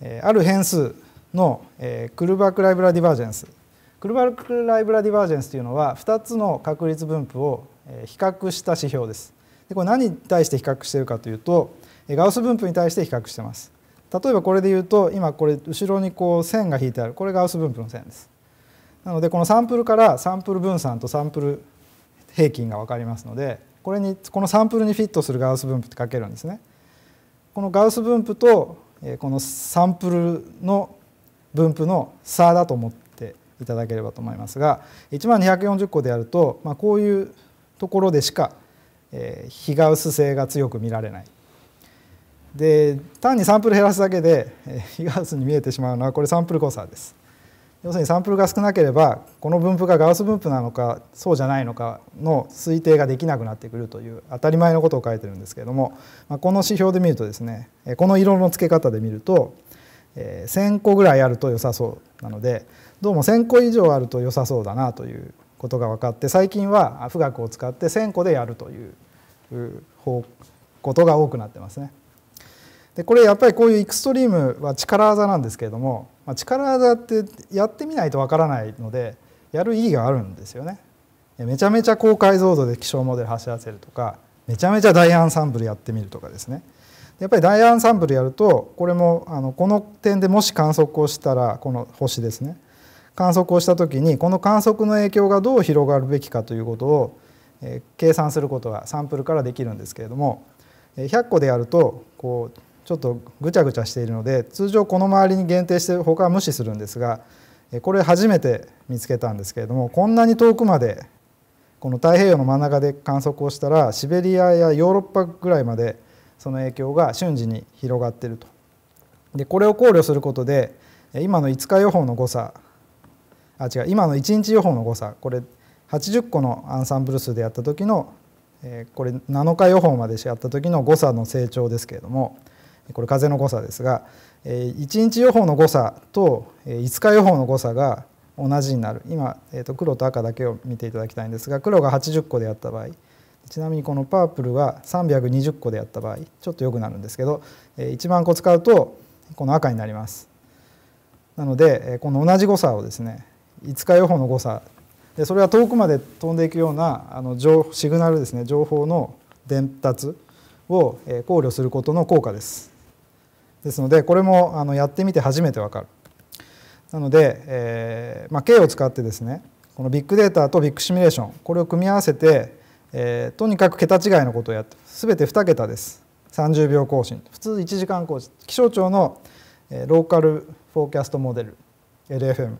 えある変数の、えクルバクライブラディバージェンスクルバクライブラディバージェンスというのは2つの確率分布を比較した指標ですでこれ何に対して比較しているかというとガウス分布に対して比較してます例えばこれで言うと今これ後ろにこう線が引いてあるこれガウス分布の線ですなのでこのサンプルからサンプル分散とサンプル平均が分かりますのでこれにこのサンプルにフィットするガウス分布って書けるんですね。このガウス分布とこのサンプルの分布の差だと思っていただければと思いますが1万240個でやると、まあ、こういうところでしか非ガウス性が強く見られない。で単にサンプル減らすだけで非ガウスに見えてしまうのはこれサンプル誤差です。要するにサンプルが少なければこの分布がガウス分布なのかそうじゃないのかの推定ができなくなってくるという当たり前のことを書いてるんですけれども、まあ、この指標で見るとですねこの色の付け方で見ると、え1,000個ぐらいあると良さそうなのでどうも1,000個以上あると良さそうだなということが分かって最近は富岳を使って1,000個でやるということが多くなってますね。でこれやっぱりこういうエクストリームは力技なんですけれどもまあ、力技ってやってみないとわからないのでやる意義があるんですよね。めちゃめちゃ高解像度で気象モデル走らせるとかめちゃめちゃダイアンサンブルやってみるとかですねやっぱりダイアンサンブルやるとこれもあのこの点でもし観測をしたらこの星ですね観測をした時にこの観測の影響がどう広がるべきかということを、え計算することがサンプルからできるんですけれども100個でやるとこうちょっとぐちゃぐちゃしているので通常この周りに限定して他は無視するんですがこれ初めて見つけたんですけれどもこんなに遠くまでこの太平洋の真ん中で観測をしたらシベリアやヨーロッパぐらいまでその影響が瞬時に広がっていると。でこれを考慮することで今の5日予報の誤差あ違う今の1日予報の誤差これ80個のアンサンブル数でやった時のこれ7日予報までやった時の誤差の成長ですけれども。これ風の誤差ですが1日予報の誤差と5日予報の誤差が同じになる今、えっと黒と赤だけを見ていただきたいんですが黒が80個であった場合ちなみにこのパープルは320個であった場合ちょっとよくなるんですけど1万個使うとこの赤になりますなのでこの同じ誤差をですね5日予報の誤差でそれは遠くまで飛んでいくようなあのシグナルですね情報の伝達を考慮することの効果ですですのでこれもあのやってみて初めて分かる。なので、えーまあ、K を使ってですねこのビッグデータとビッグシミュレーションこれを組み合わせて、えー、とにかく桁違いのことをやって全て2桁です30秒更新普通1時間更新気象庁の、えローカルフォーキャストモデル LFM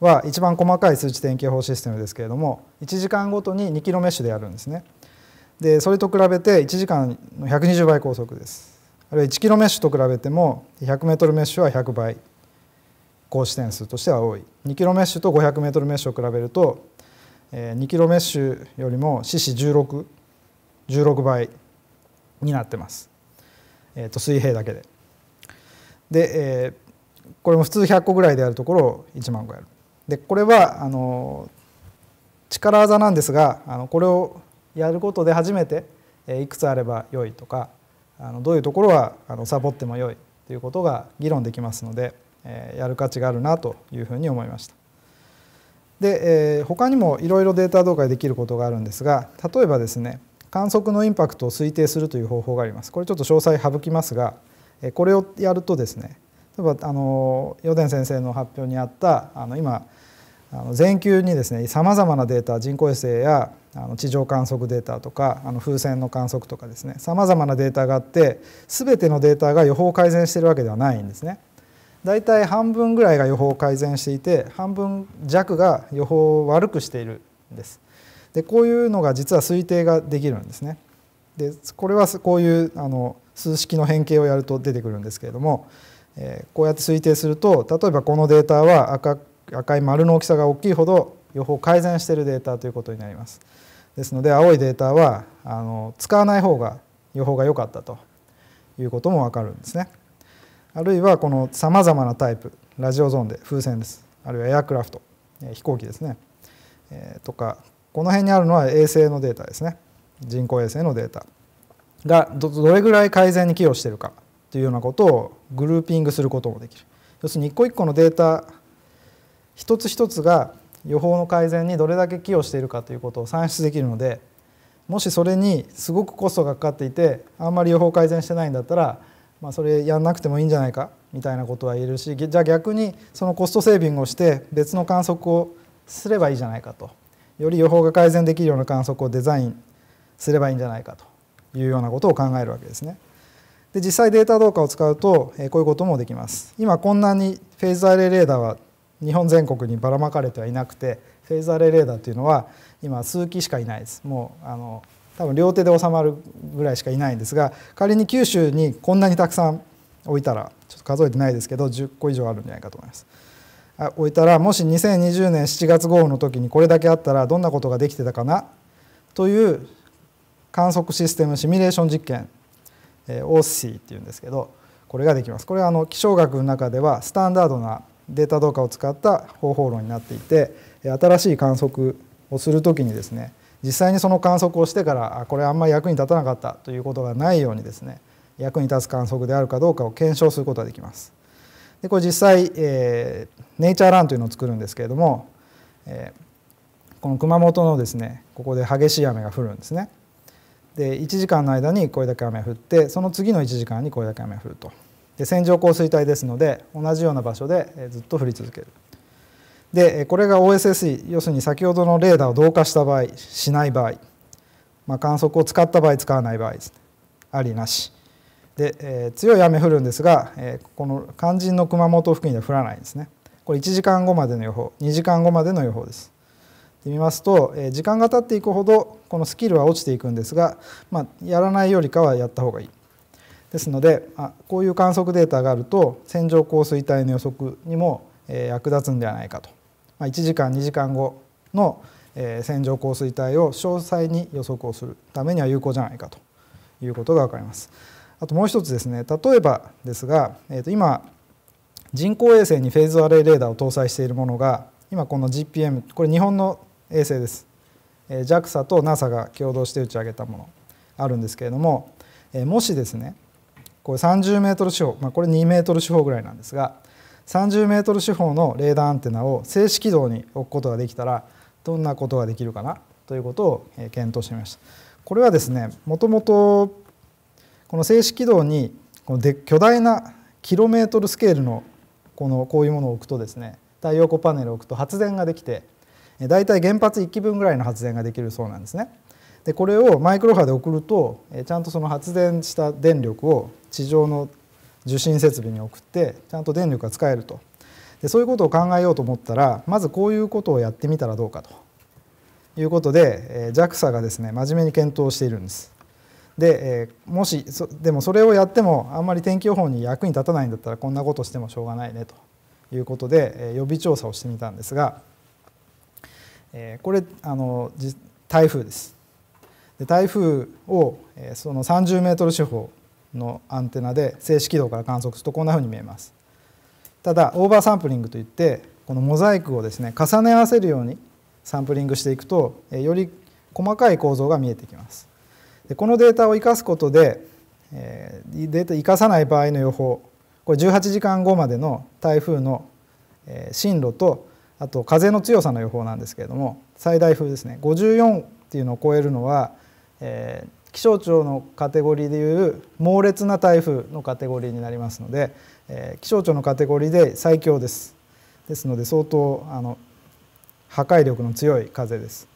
は一番細かい数値点検法システムですけれども1時間ごとに2キロメッシュでやるんですねでそれと比べて1時間の120倍高速ですあるいは1キロメッシュと比べても100メートルメッシュは100倍格子点数としては多い2キロメッシュと500メートルメッシュを比べると2キロメッシュよりも四子16 16倍になってます、えー、と水平だけでで、えー、これも普通100個ぐらいであるところを1万個やるでこれはあの力技なんですがあのこれをやることで初めていくつあればよいとかあのどういうところはあのサボってもよいということが議論できますので、えー、やる価値があるなというふうに思いました。で、えー、他にもいろいろデータ同解できることがあるんですが例えばですね観測のインパクトを推定するという方法があります。これちょっと詳細省きますが、えー、これをやるとですね例えばあの与田先生の発表にあったあの今あの全球にですねさまざまなデータ人工衛星やあの地上観測データとかあの風船の観測とかですねさまざまなデータがあって全てのデータが予報を改善してるわけではないんですね。大体半分ぐらいが予報を改善していて半分弱が予報を悪くしているんです。でこういうのが実は推定ができるんですね。でこれはこういうあの数式の変形をやると出てくるんですけれども、えー、こうやって推定すると例えばこのデータは赤赤い丸の大きさが大きいほど予報改善しているデータということになりますですので青いデータはあの使わない方が予報が良かったということも分かるんですねあるいはこのさまざまなタイプラジオゾーンで風船ですあるいはエアクラフト飛行機ですね、えー、とかこの辺にあるのは衛星のデータですね人工衛星のデータがどれぐらい改善に寄与しているかというようなことをグルーピングすることもできる要するに一個一個のデータ一つ一つが予報の改善にどれだけ寄与しているかということを算出できるのでもしそれにすごくコストがかかっていてあんまり予報改善してないんだったら、まあ、それやんなくてもいいんじゃないかみたいなことは言えるしじゃあ逆にそのコストセービングをして別の観測をすればいいじゃないかとより予報が改善できるような観測をデザインすればいいんじゃないかというようなことを考えるわけですね。で実際データうかを使うとこういうこともできます。今こんなにフェーズアレレーダーは日本全国にばらまかれてはいなくてフェイザーレレーダーというのは今数機しかいないですもうあの多分両手で収まるぐらいしかいないんですが仮に九州にこんなにたくさん置いたらちょっと数えてないですけど10個以上あるんじゃないかと思います。あ置いたらもし2020年7月豪雨の時にこれだけあったらどんなことができてたかなという観測システムシミュレーション実験、えー、o s c っていうんですけどこれができます。これはあの気象学の中ではスタンダードなデータ同化を使った方法論になっていて新しい観測をする時にですね実際にその観測をしてからこれあんまり役に立たなかったということがないようにですね役に立つ観測であるかどうかを検証することができます。でこれ実際、えー、ネイチャーランというのを作るんですけれども、えー、この熊本のですねここで激しい雨が降るんですね。で1時間の間にこれだけ雨が降ってその次の1時間にこれだけ雨が降ると。で線状降水帯ですので同じような場所でずっと降り続けるでこれが OSSE 要するに先ほどのレーダーを同化した場合しない場合、まあ、観測を使った場合使わない場合です、ね、ありなしで、えー、強い雨降るんですが、えー、この肝心の熊本付近では降らないんですねこれ1時間後までの予報2時間後までの予報ですで見ますと、えー、時間が経っていくほどこのスキルは落ちていくんですが、まあ、やらないよりかはやった方がいいですのでこういう観測データがあると線状降水帯の予測にも役立つんではないかと1時間2時間後の線状降水帯を詳細に予測をするためには有効じゃないかということが分かります。あともう一つですね例えばですが、えー、と今人工衛星にフェーズアレイレーダーを搭載しているものが今この GPM これ日本の衛星です、え JAXA と NASA が共同して打ち上げたものあるんですけれども、えもしですねこれ30メートル四方、まあ、これ2メートル四方ぐらいなんですが30メートル四方のレーダーアンテナを静止軌道に置くことができたらどんなことができるかなということを検討してみました。これはですねもともとこの静止軌道にこので巨大なキロメートルスケールのこのこういうものを置くとですね太陽光パネルを置くと発電ができて大体原発1基分ぐらいの発電ができるそうなんですね。でこれをマイクロ波で送るとちゃんとその発電した電力を地上の受信設備に送ってちゃんと電力が使えるとでそういうことを考えようと思ったらまずこういうことをやってみたらどうかということで JAXA がですね真面目に検討しているんです。でもしでもそれをやってもあんまり天気予報に役に立たないんだったらこんなことしてもしょうがないねということで予備調査をしてみたんですがこれあの台風ですで台風をその30メートル四方のアンテナで静止軌道から観測するとこんなふうに見えますただオーバーサンプリングといってこのモザイクをですね重ね合わせるようにサンプリングしていくとより細かい構造が見えてきますでこのデータを生かすことでデータ生かさない場合の予報これ18時間後までの台風の進路とあと風の強さの予報なんですけれども最大風ですね54っていうのを超えるのはえー、気象庁のカテゴリーでいう猛烈な台風のカテゴリーになりますので、えー、気象庁のカテゴリーで最強ですですので相当あの破壊力の強い風です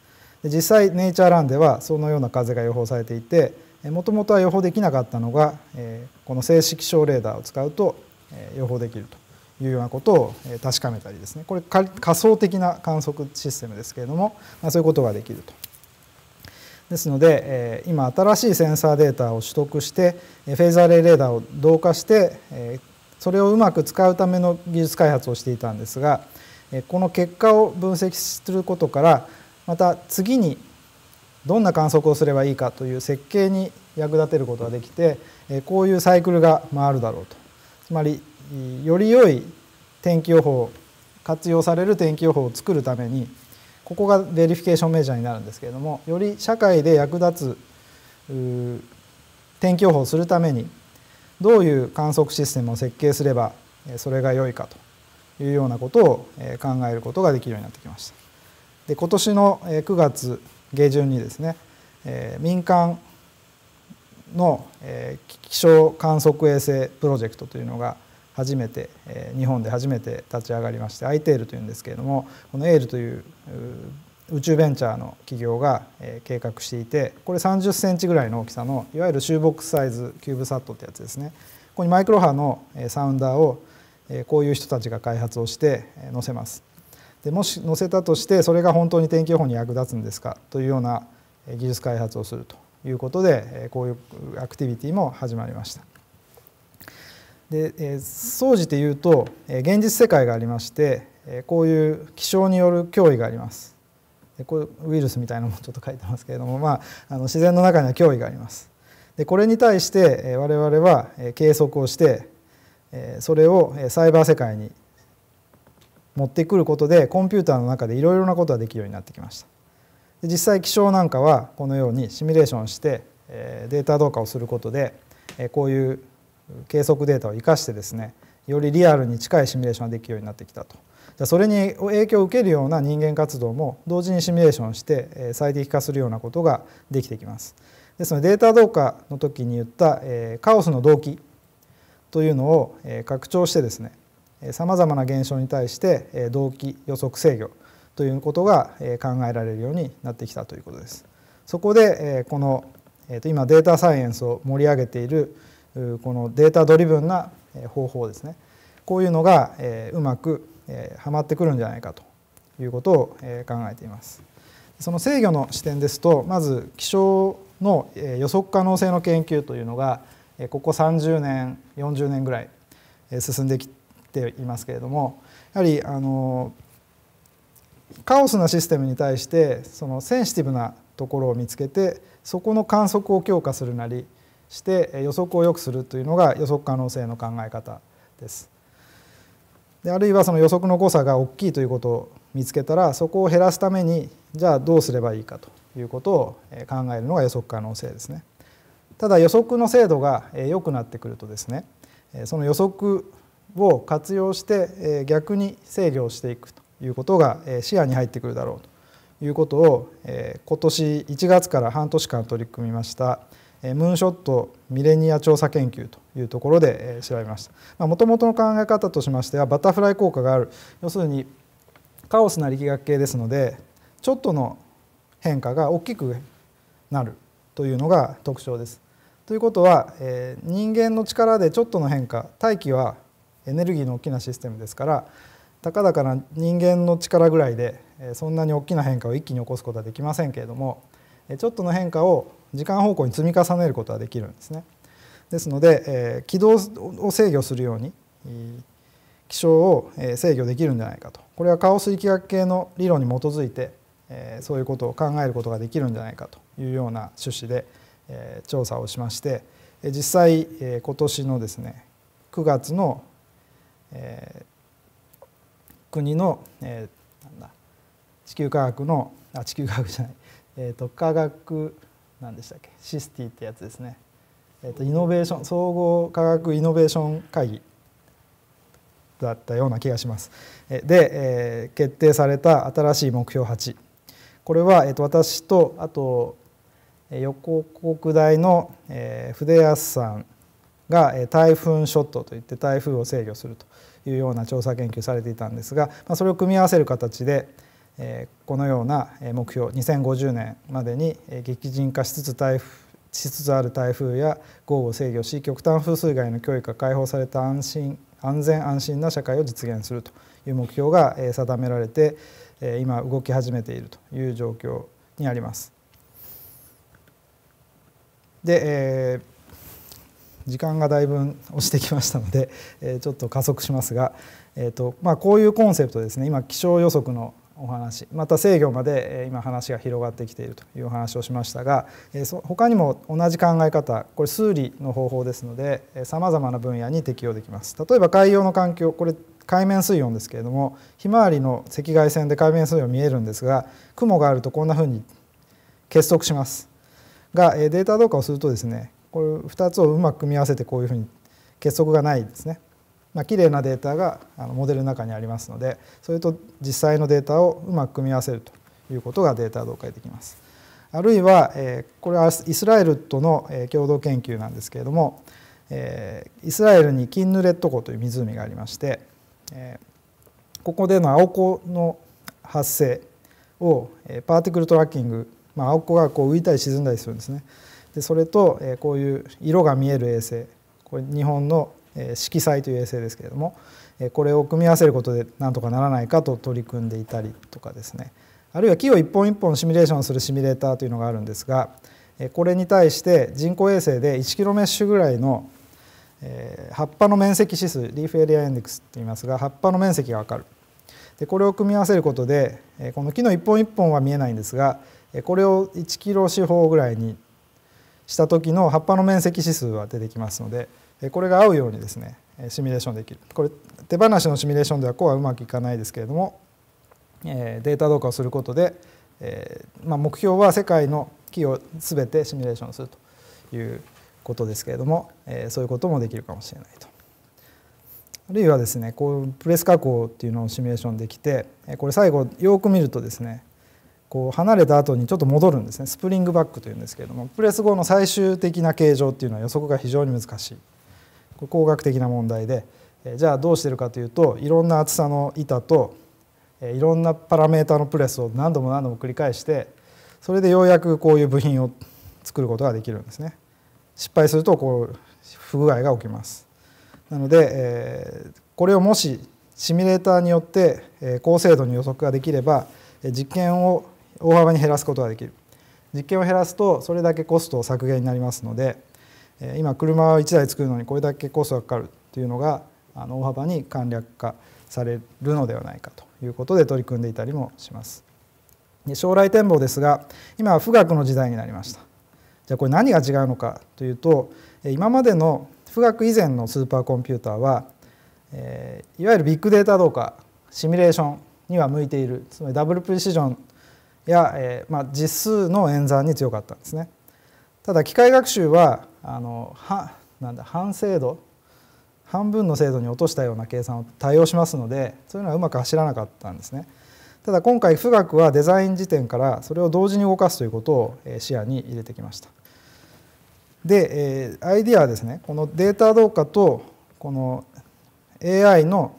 で実際ネイチャーランではそのような風が予報されていてもともとは予報できなかったのが、えー、この静止気象レーダーを使うと、えー、予報できるというようなことを確かめたりですねこれ仮想的な観測システムですけれども、まあ、そういうことができると。ですので、え今新しいセンサーデータを取得してフェーザーレイレーダーを同化して、えそれをうまく使うための技術開発をしていたんですが、えこの結果を分析することからまた次にどんな観測をすればいいかという設計に役立てることができて、えこういうサイクルが回るだろうとつまりより良い天気予報活用される天気予報を作るためにここがベリフィケーションメジャーになるんですけれどもより社会で役立つ天気予報をするためにどういう観測システムを設計すればそれが良いかというようなことを考えることができるようになってきました。で今年の9月下旬にですね民間の気象観測衛星プロジェクトというのが初めて日本で初めて立ち上がりまして iTEL というんですけれどもこのー l という宇宙ベンチャーの企業が計画していてこれ30センチぐらいの大きさのいわゆるシューボックスサイズキューブサットってやつですねここにマイクロ波のサウンダーをこういう人たちが開発をして載せますでもし載せたとしてそれが本当に天気予報に役立つんですかというような技術開発をするということでこういうアクティビティも始まりましたで、えー、総じて言うと、え現実世界がありまして、えこういう気象による脅威があります。でこうウイルスみたいなのもちょっと書いてますけれども、まあ、あの自然の中には脅威があります。でこれに対してえ我々はえ計測をしてえそれをえサイバー世界に持ってくることでコンピューターの中でいろいろなことができるようになってきました。で実際気象なんかはこのようにシミュレーションしてえデータ同化をすることでえこういう計測データを生かしてですねよりリアルに近いシミュレーションができるようになってきたと。それに影響を受けるような人間活動も同時にシミュレーションして最適化するようなことができてきます。ですのでデータ同化の時に言ったカオスの動機というのを拡張してですねさまざまな現象に対して動機予測制御ということが考えられるようになってきたということです。そこでこの今データサイエンスを盛り上げているこのデータドリブンな方法ですねこういうのがうまくはまってくるんじゃないかということを考えています。その制御の視点ですとまず気象の予測可能性の研究というのがここ30年40年ぐらい進んできていますけれどもやはりあのカオスなシステムに対してそのセンシティブなところを見つけてそこの観測を強化するなりして予測を良くするというのが予測可能性の考え方です。であるいはその予測の誤差が大きいということを見つけたらそこを減らすためにじゃあどうすればいいかということを考えるのが予測可能性ですね。ただ予測の精度が良くなってくるとですねその予測を活用して逆に制御をしていくということが視野に入ってくるだろうということを今年1月から半年間取り組みましたムーンショットミレニア調査研究というところで調べましたもともとの考え方としましてはバタフライ効果がある要するにカオスな力学系ですのでちょっとの変化が大きくなるというのが特徴です。ということは、え人間の力でちょっとの変化大気はエネルギーの大きなシステムですからたかだか人間の力ぐらいで、えそんなに大きな変化を一気に起こすことはできませんけれども、えちょっとの変化を時間方向に積み重ねることができるんですね。ですので、えー、軌道を制御するように、気象を、え制御できるんじゃないかとこれはカオス力学系の理論に基づいて、えー、そういうことを考えることができるんじゃないかというような趣旨で、えー、調査をしまして、え実際、えー、今年のですね9月の、えー、国の、えー、なんだ地球科学のあ地球科学じゃない、えーと、と科学何でしたっけシスティってやつですね、えーと、イノベーション総合科学イノベーション会議だったような気がします。で、えー、決定された新しい目標8これは、えーと、私とあと横国大の、えー、筆安さんが、え台風ショットといって台風を制御するというような調査研究されていたんですが、まあ、それを組み合わせる形で、このような目標2050年までに激甚化しつつ台風しつつある台風や豪雨を制御し極端風水害の脅威から解放された安心安全安心な社会を実現するという目標が定められて今動き始めているという状況にあります。で、えー、時間がだいぶ押してきましたので、えー、ちょっと加速しますが、えーとまあ、こういうコンセプトですね今気象予測のお話また制御まで今話が広がってきているというお話をしましたが他にも同じ考え方これ数理の方法ですのでさまざまな分野に適用できます。例えば海洋の環境これ海面水温ですけれどもひまわりの赤外線で海面水温見えるんですが雲があるとこんなふうに結束しますがデータうかをするとですねこれ2つをうまく組み合わせてこういうふうに結束がないですねまあ、綺麗なデータがモデルの中にありますのでそれと実際のデータをうまく組み合わせるということがデータ同解できます。あるいは、えこれはイスラエルとの共同研究なんですけれども、えイスラエルにキンヌレット湖という湖がありまして、えここでの青子の発生を、えパーティクルトラッキング、まあ、青子がこう浮いたり沈んだりするんですね。でそれと、えこういう色が見える衛星これ日本の色彩という衛星ですけれどもこれを組み合わせることでなんとかならないかと取り組んでいたりとかですねあるいは木を一本一本シミュレーションするシミュレーターというのがあるんですがこれに対して人工衛星で1 k m メッシュぐらいの葉っぱの面積指数リーフエリアインデックスっていいますが葉っぱの面積が分かるでこれを組み合わせることでこの木の一本一本は見えないんですがこれを1キロ四方ぐらいにした時の葉っぱの面積指数は出てきますのでこれが合うようにですねシミュレーションできるこれ手放しのシミュレーションではこうはうまくいかないですけれどもデータ同化をすることで、ま目標は世界の木を全てシミュレーションするということですけれどもそういうこともできるかもしれないと。あるいはですねこうプレス加工っていうのをシミュレーションできてこれ最後よく見るとですねこう離れた後にちょっと戻るんですねスプリングバックというんですけれどもプレス後の最終的な形状っていうのは予測が非常に難しい工学的な問題でじゃあどうしてるかというといろんな厚さの板といろんなパラメータのプレスを何度も何度も繰り返してそれでようやくこういう部品を作ることができるんですね。失敗するとこう不具合が起きます。なので、えこれをもしシミュレーターによって、え高精度に予測ができれば実験を大幅に減らすことができる。実験を減らすとそれだけコスト削減になりますので。今車を1台作るのにこれだけコストがかかるというのが大幅に簡略化されるのではないかということで取り組んでいたりもします。で将来展望ですが今は富岳の時代になりました。じゃあこれ何が違うのかというと今までの富岳以前のスーパーコンピューターは、えいわゆるビッグデータうかシミュレーションには向いているつまりダブルプレシジョンや、えま実数の演算に強かったんですね。ただ機械学習はあのはなんだ半精度半分の精度に落としたような計算を対応しますのでそういうのはうまく走らなかったんですね。ただ今回富岳はデザイン時点からそれを同時に動かすということを視野に入れてきました。で、えアイディアはですねこのデータ同化とこの AI の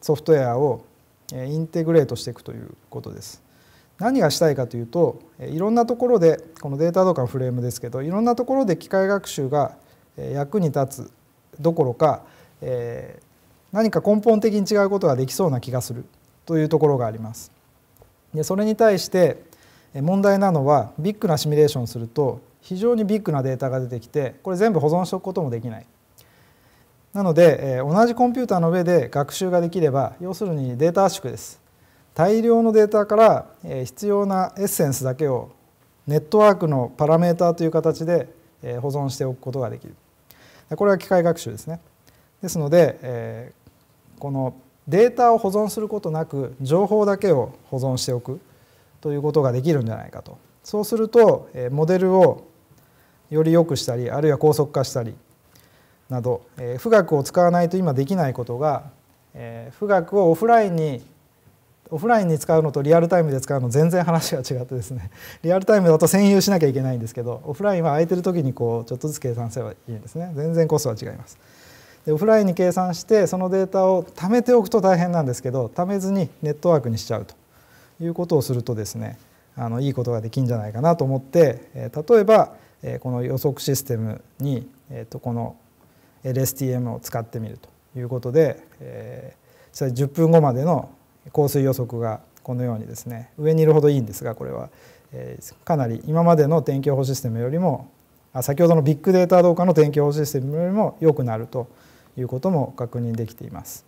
ソフトウェアをインテグレートしていくということです。何がしたいかというといろんなところでこのデータとかのフレームですけどいろんなところで機械学習が役に立つどころか、え何か根本的に違うことができそうな気がするというところがあります。でそれに対して問題なのはビッグなシミュレーションすると非常にビッグなデータが出てきてこれ全部保存しておくこともできない。なので、え同じコンピューターの上で学習ができれば要するにデータ圧縮です大量のデータから必要なエッセンスだけをネットワークのパラメータという形で保存しておくことができるこれは機械学習ですねですのでこのデータを保存することなく情報だけを保存しておくということができるんじゃないかとそうするとモデルをより良くしたりあるいは高速化したりなど富岳を使わないと今できないことが富岳をオフラインにオフラインに使うのとリアルタイムで使うの全然話が違ってですね リアルタイムだと占有しなきゃいけないんですけどオフラインは空いてる時にこうちょっとずつ計算すればいいんですね全然コストは違います。でオフラインに計算してそのデータを貯めておくと大変なんですけど貯めずにネットワークにしちゃうということをするとですねあのいいことができるんじゃないかなと思って、え例えば、えこの予測システムに、えー、とこの LSTM を使ってみるということで、えー、実際10分後までの降水予測がこのようにですね上にいるほどいいんですがこれは、えかなり今までの天気予報システムよりも先ほどのビッグデータ動画の天気予報システムよりも良くなるということも確認できています。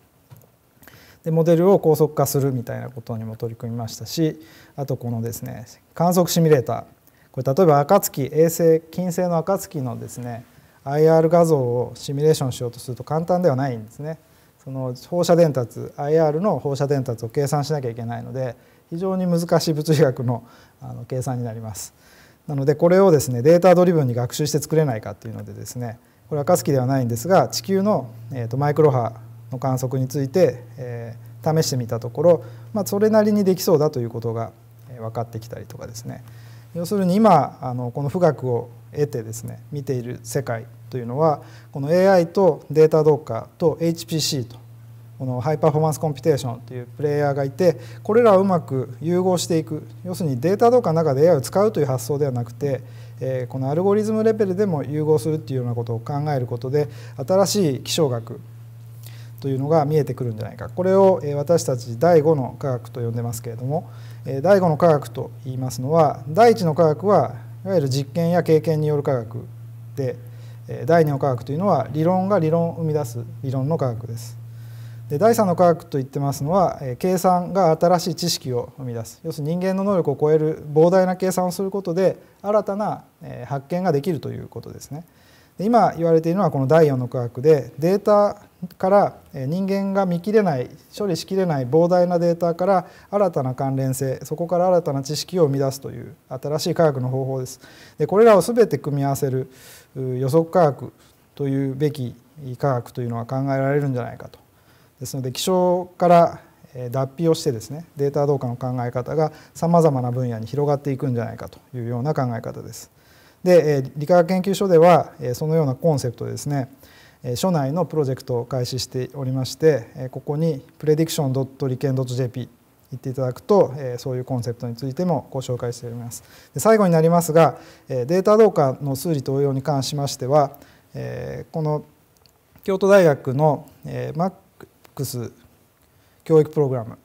でモデルを高速化するみたいなことにも取り組みましたしあとこのですね観測シミュレーターこれ例えば暁衛星金星の暁のですね IR 画像をシミュレーションしようとすると簡単ではないんですね。その放射伝達 IR の放射伝達を計算しなきゃいけないので非常に難しい物理学のあの計算になります。なのでこれをですねデータドリブンに学習して作れないかっていうのでですねこれは暁ではないんですが地球の、えー、とマイクロ波の観測について、えー、試してみたところ、まあ、それなりにできそうだということがえ分かってきたりとかですね要するに今あのこの富岳を得てですね見ている世界というのはこの AI とデータ同化と HPC とこのハイパフォーマンスコンピュテーションというプレイヤーがいてこれらをうまく融合していく要するにデータ同化の中で AI を使うという発想ではなくてえこのアルゴリズムレベルでも融合するっていうようなことを考えることで新しい気象学というのが見えてくるんじゃないかこれを私たち第5の科学と呼んでますけれども第5の科学と言いますのは第1の科学はいわゆる実験や経験による科学で第2の科学というのは理論が理論を生み出す理論の科学です。で第3の科学と言ってますのは計算が新しい知識を生み出す要するに人間の能力を超える膨大な計算をすることで新たな発見ができるということですね。今言われているのはこの第4の科学でデータから人間が見切れない処理しきれない膨大なデータから新たな関連性そこから新たな知識を生み出すという新しい科学の方法ですでこれらを全て組み合わせる予測科学というべき科学というのは考えられるんじゃないかとですので気象から脱皮をしてですねデータ同化の考え方がさまざまな分野に広がっていくんじゃないかというような考え方です。で理化学研究所ではそのようなコンセプトですね所内のプロジェクトを開始しておりましてここにプレディクション理研 .jp 行っていただくとそういうコンセプトについてもご紹介しております最後になりますがデータ同化の数理と応用に関しましてはこの京都大学の MAX 教育プログラム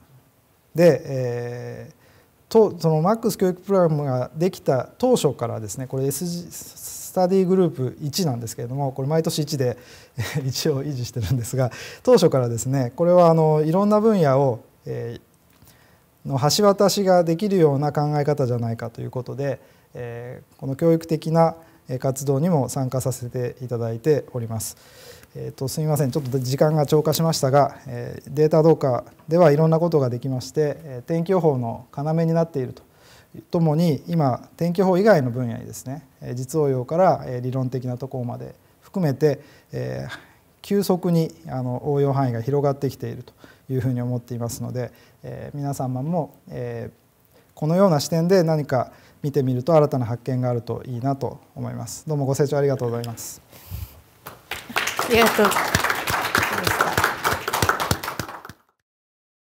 でとそのマックス教育プログラムができた当初からですねこれ SG スタディグループ1なんですけれどもこれ毎年1で一応維持してるんですが当初からですねこれはあのいろんな分野を、えー、の橋渡しができるような考え方じゃないかということで、えー、この教育的な活動にも参加させていただいております。えー、とすみませんちょっと時間が超過しましたが、えー、データ同化ではいろんなことができまして、え天気予報の要になっているとともに今天気予報以外の分野にですね実応用から理論的なところまで含めて、えー、急速にあの応用範囲が広がってきているというふうに思っていますので、えー、皆様も、えー、このような視点で何か見てみると新たな発見があるといいなと思います。どうもご清聴ありがとうございます。Gracias.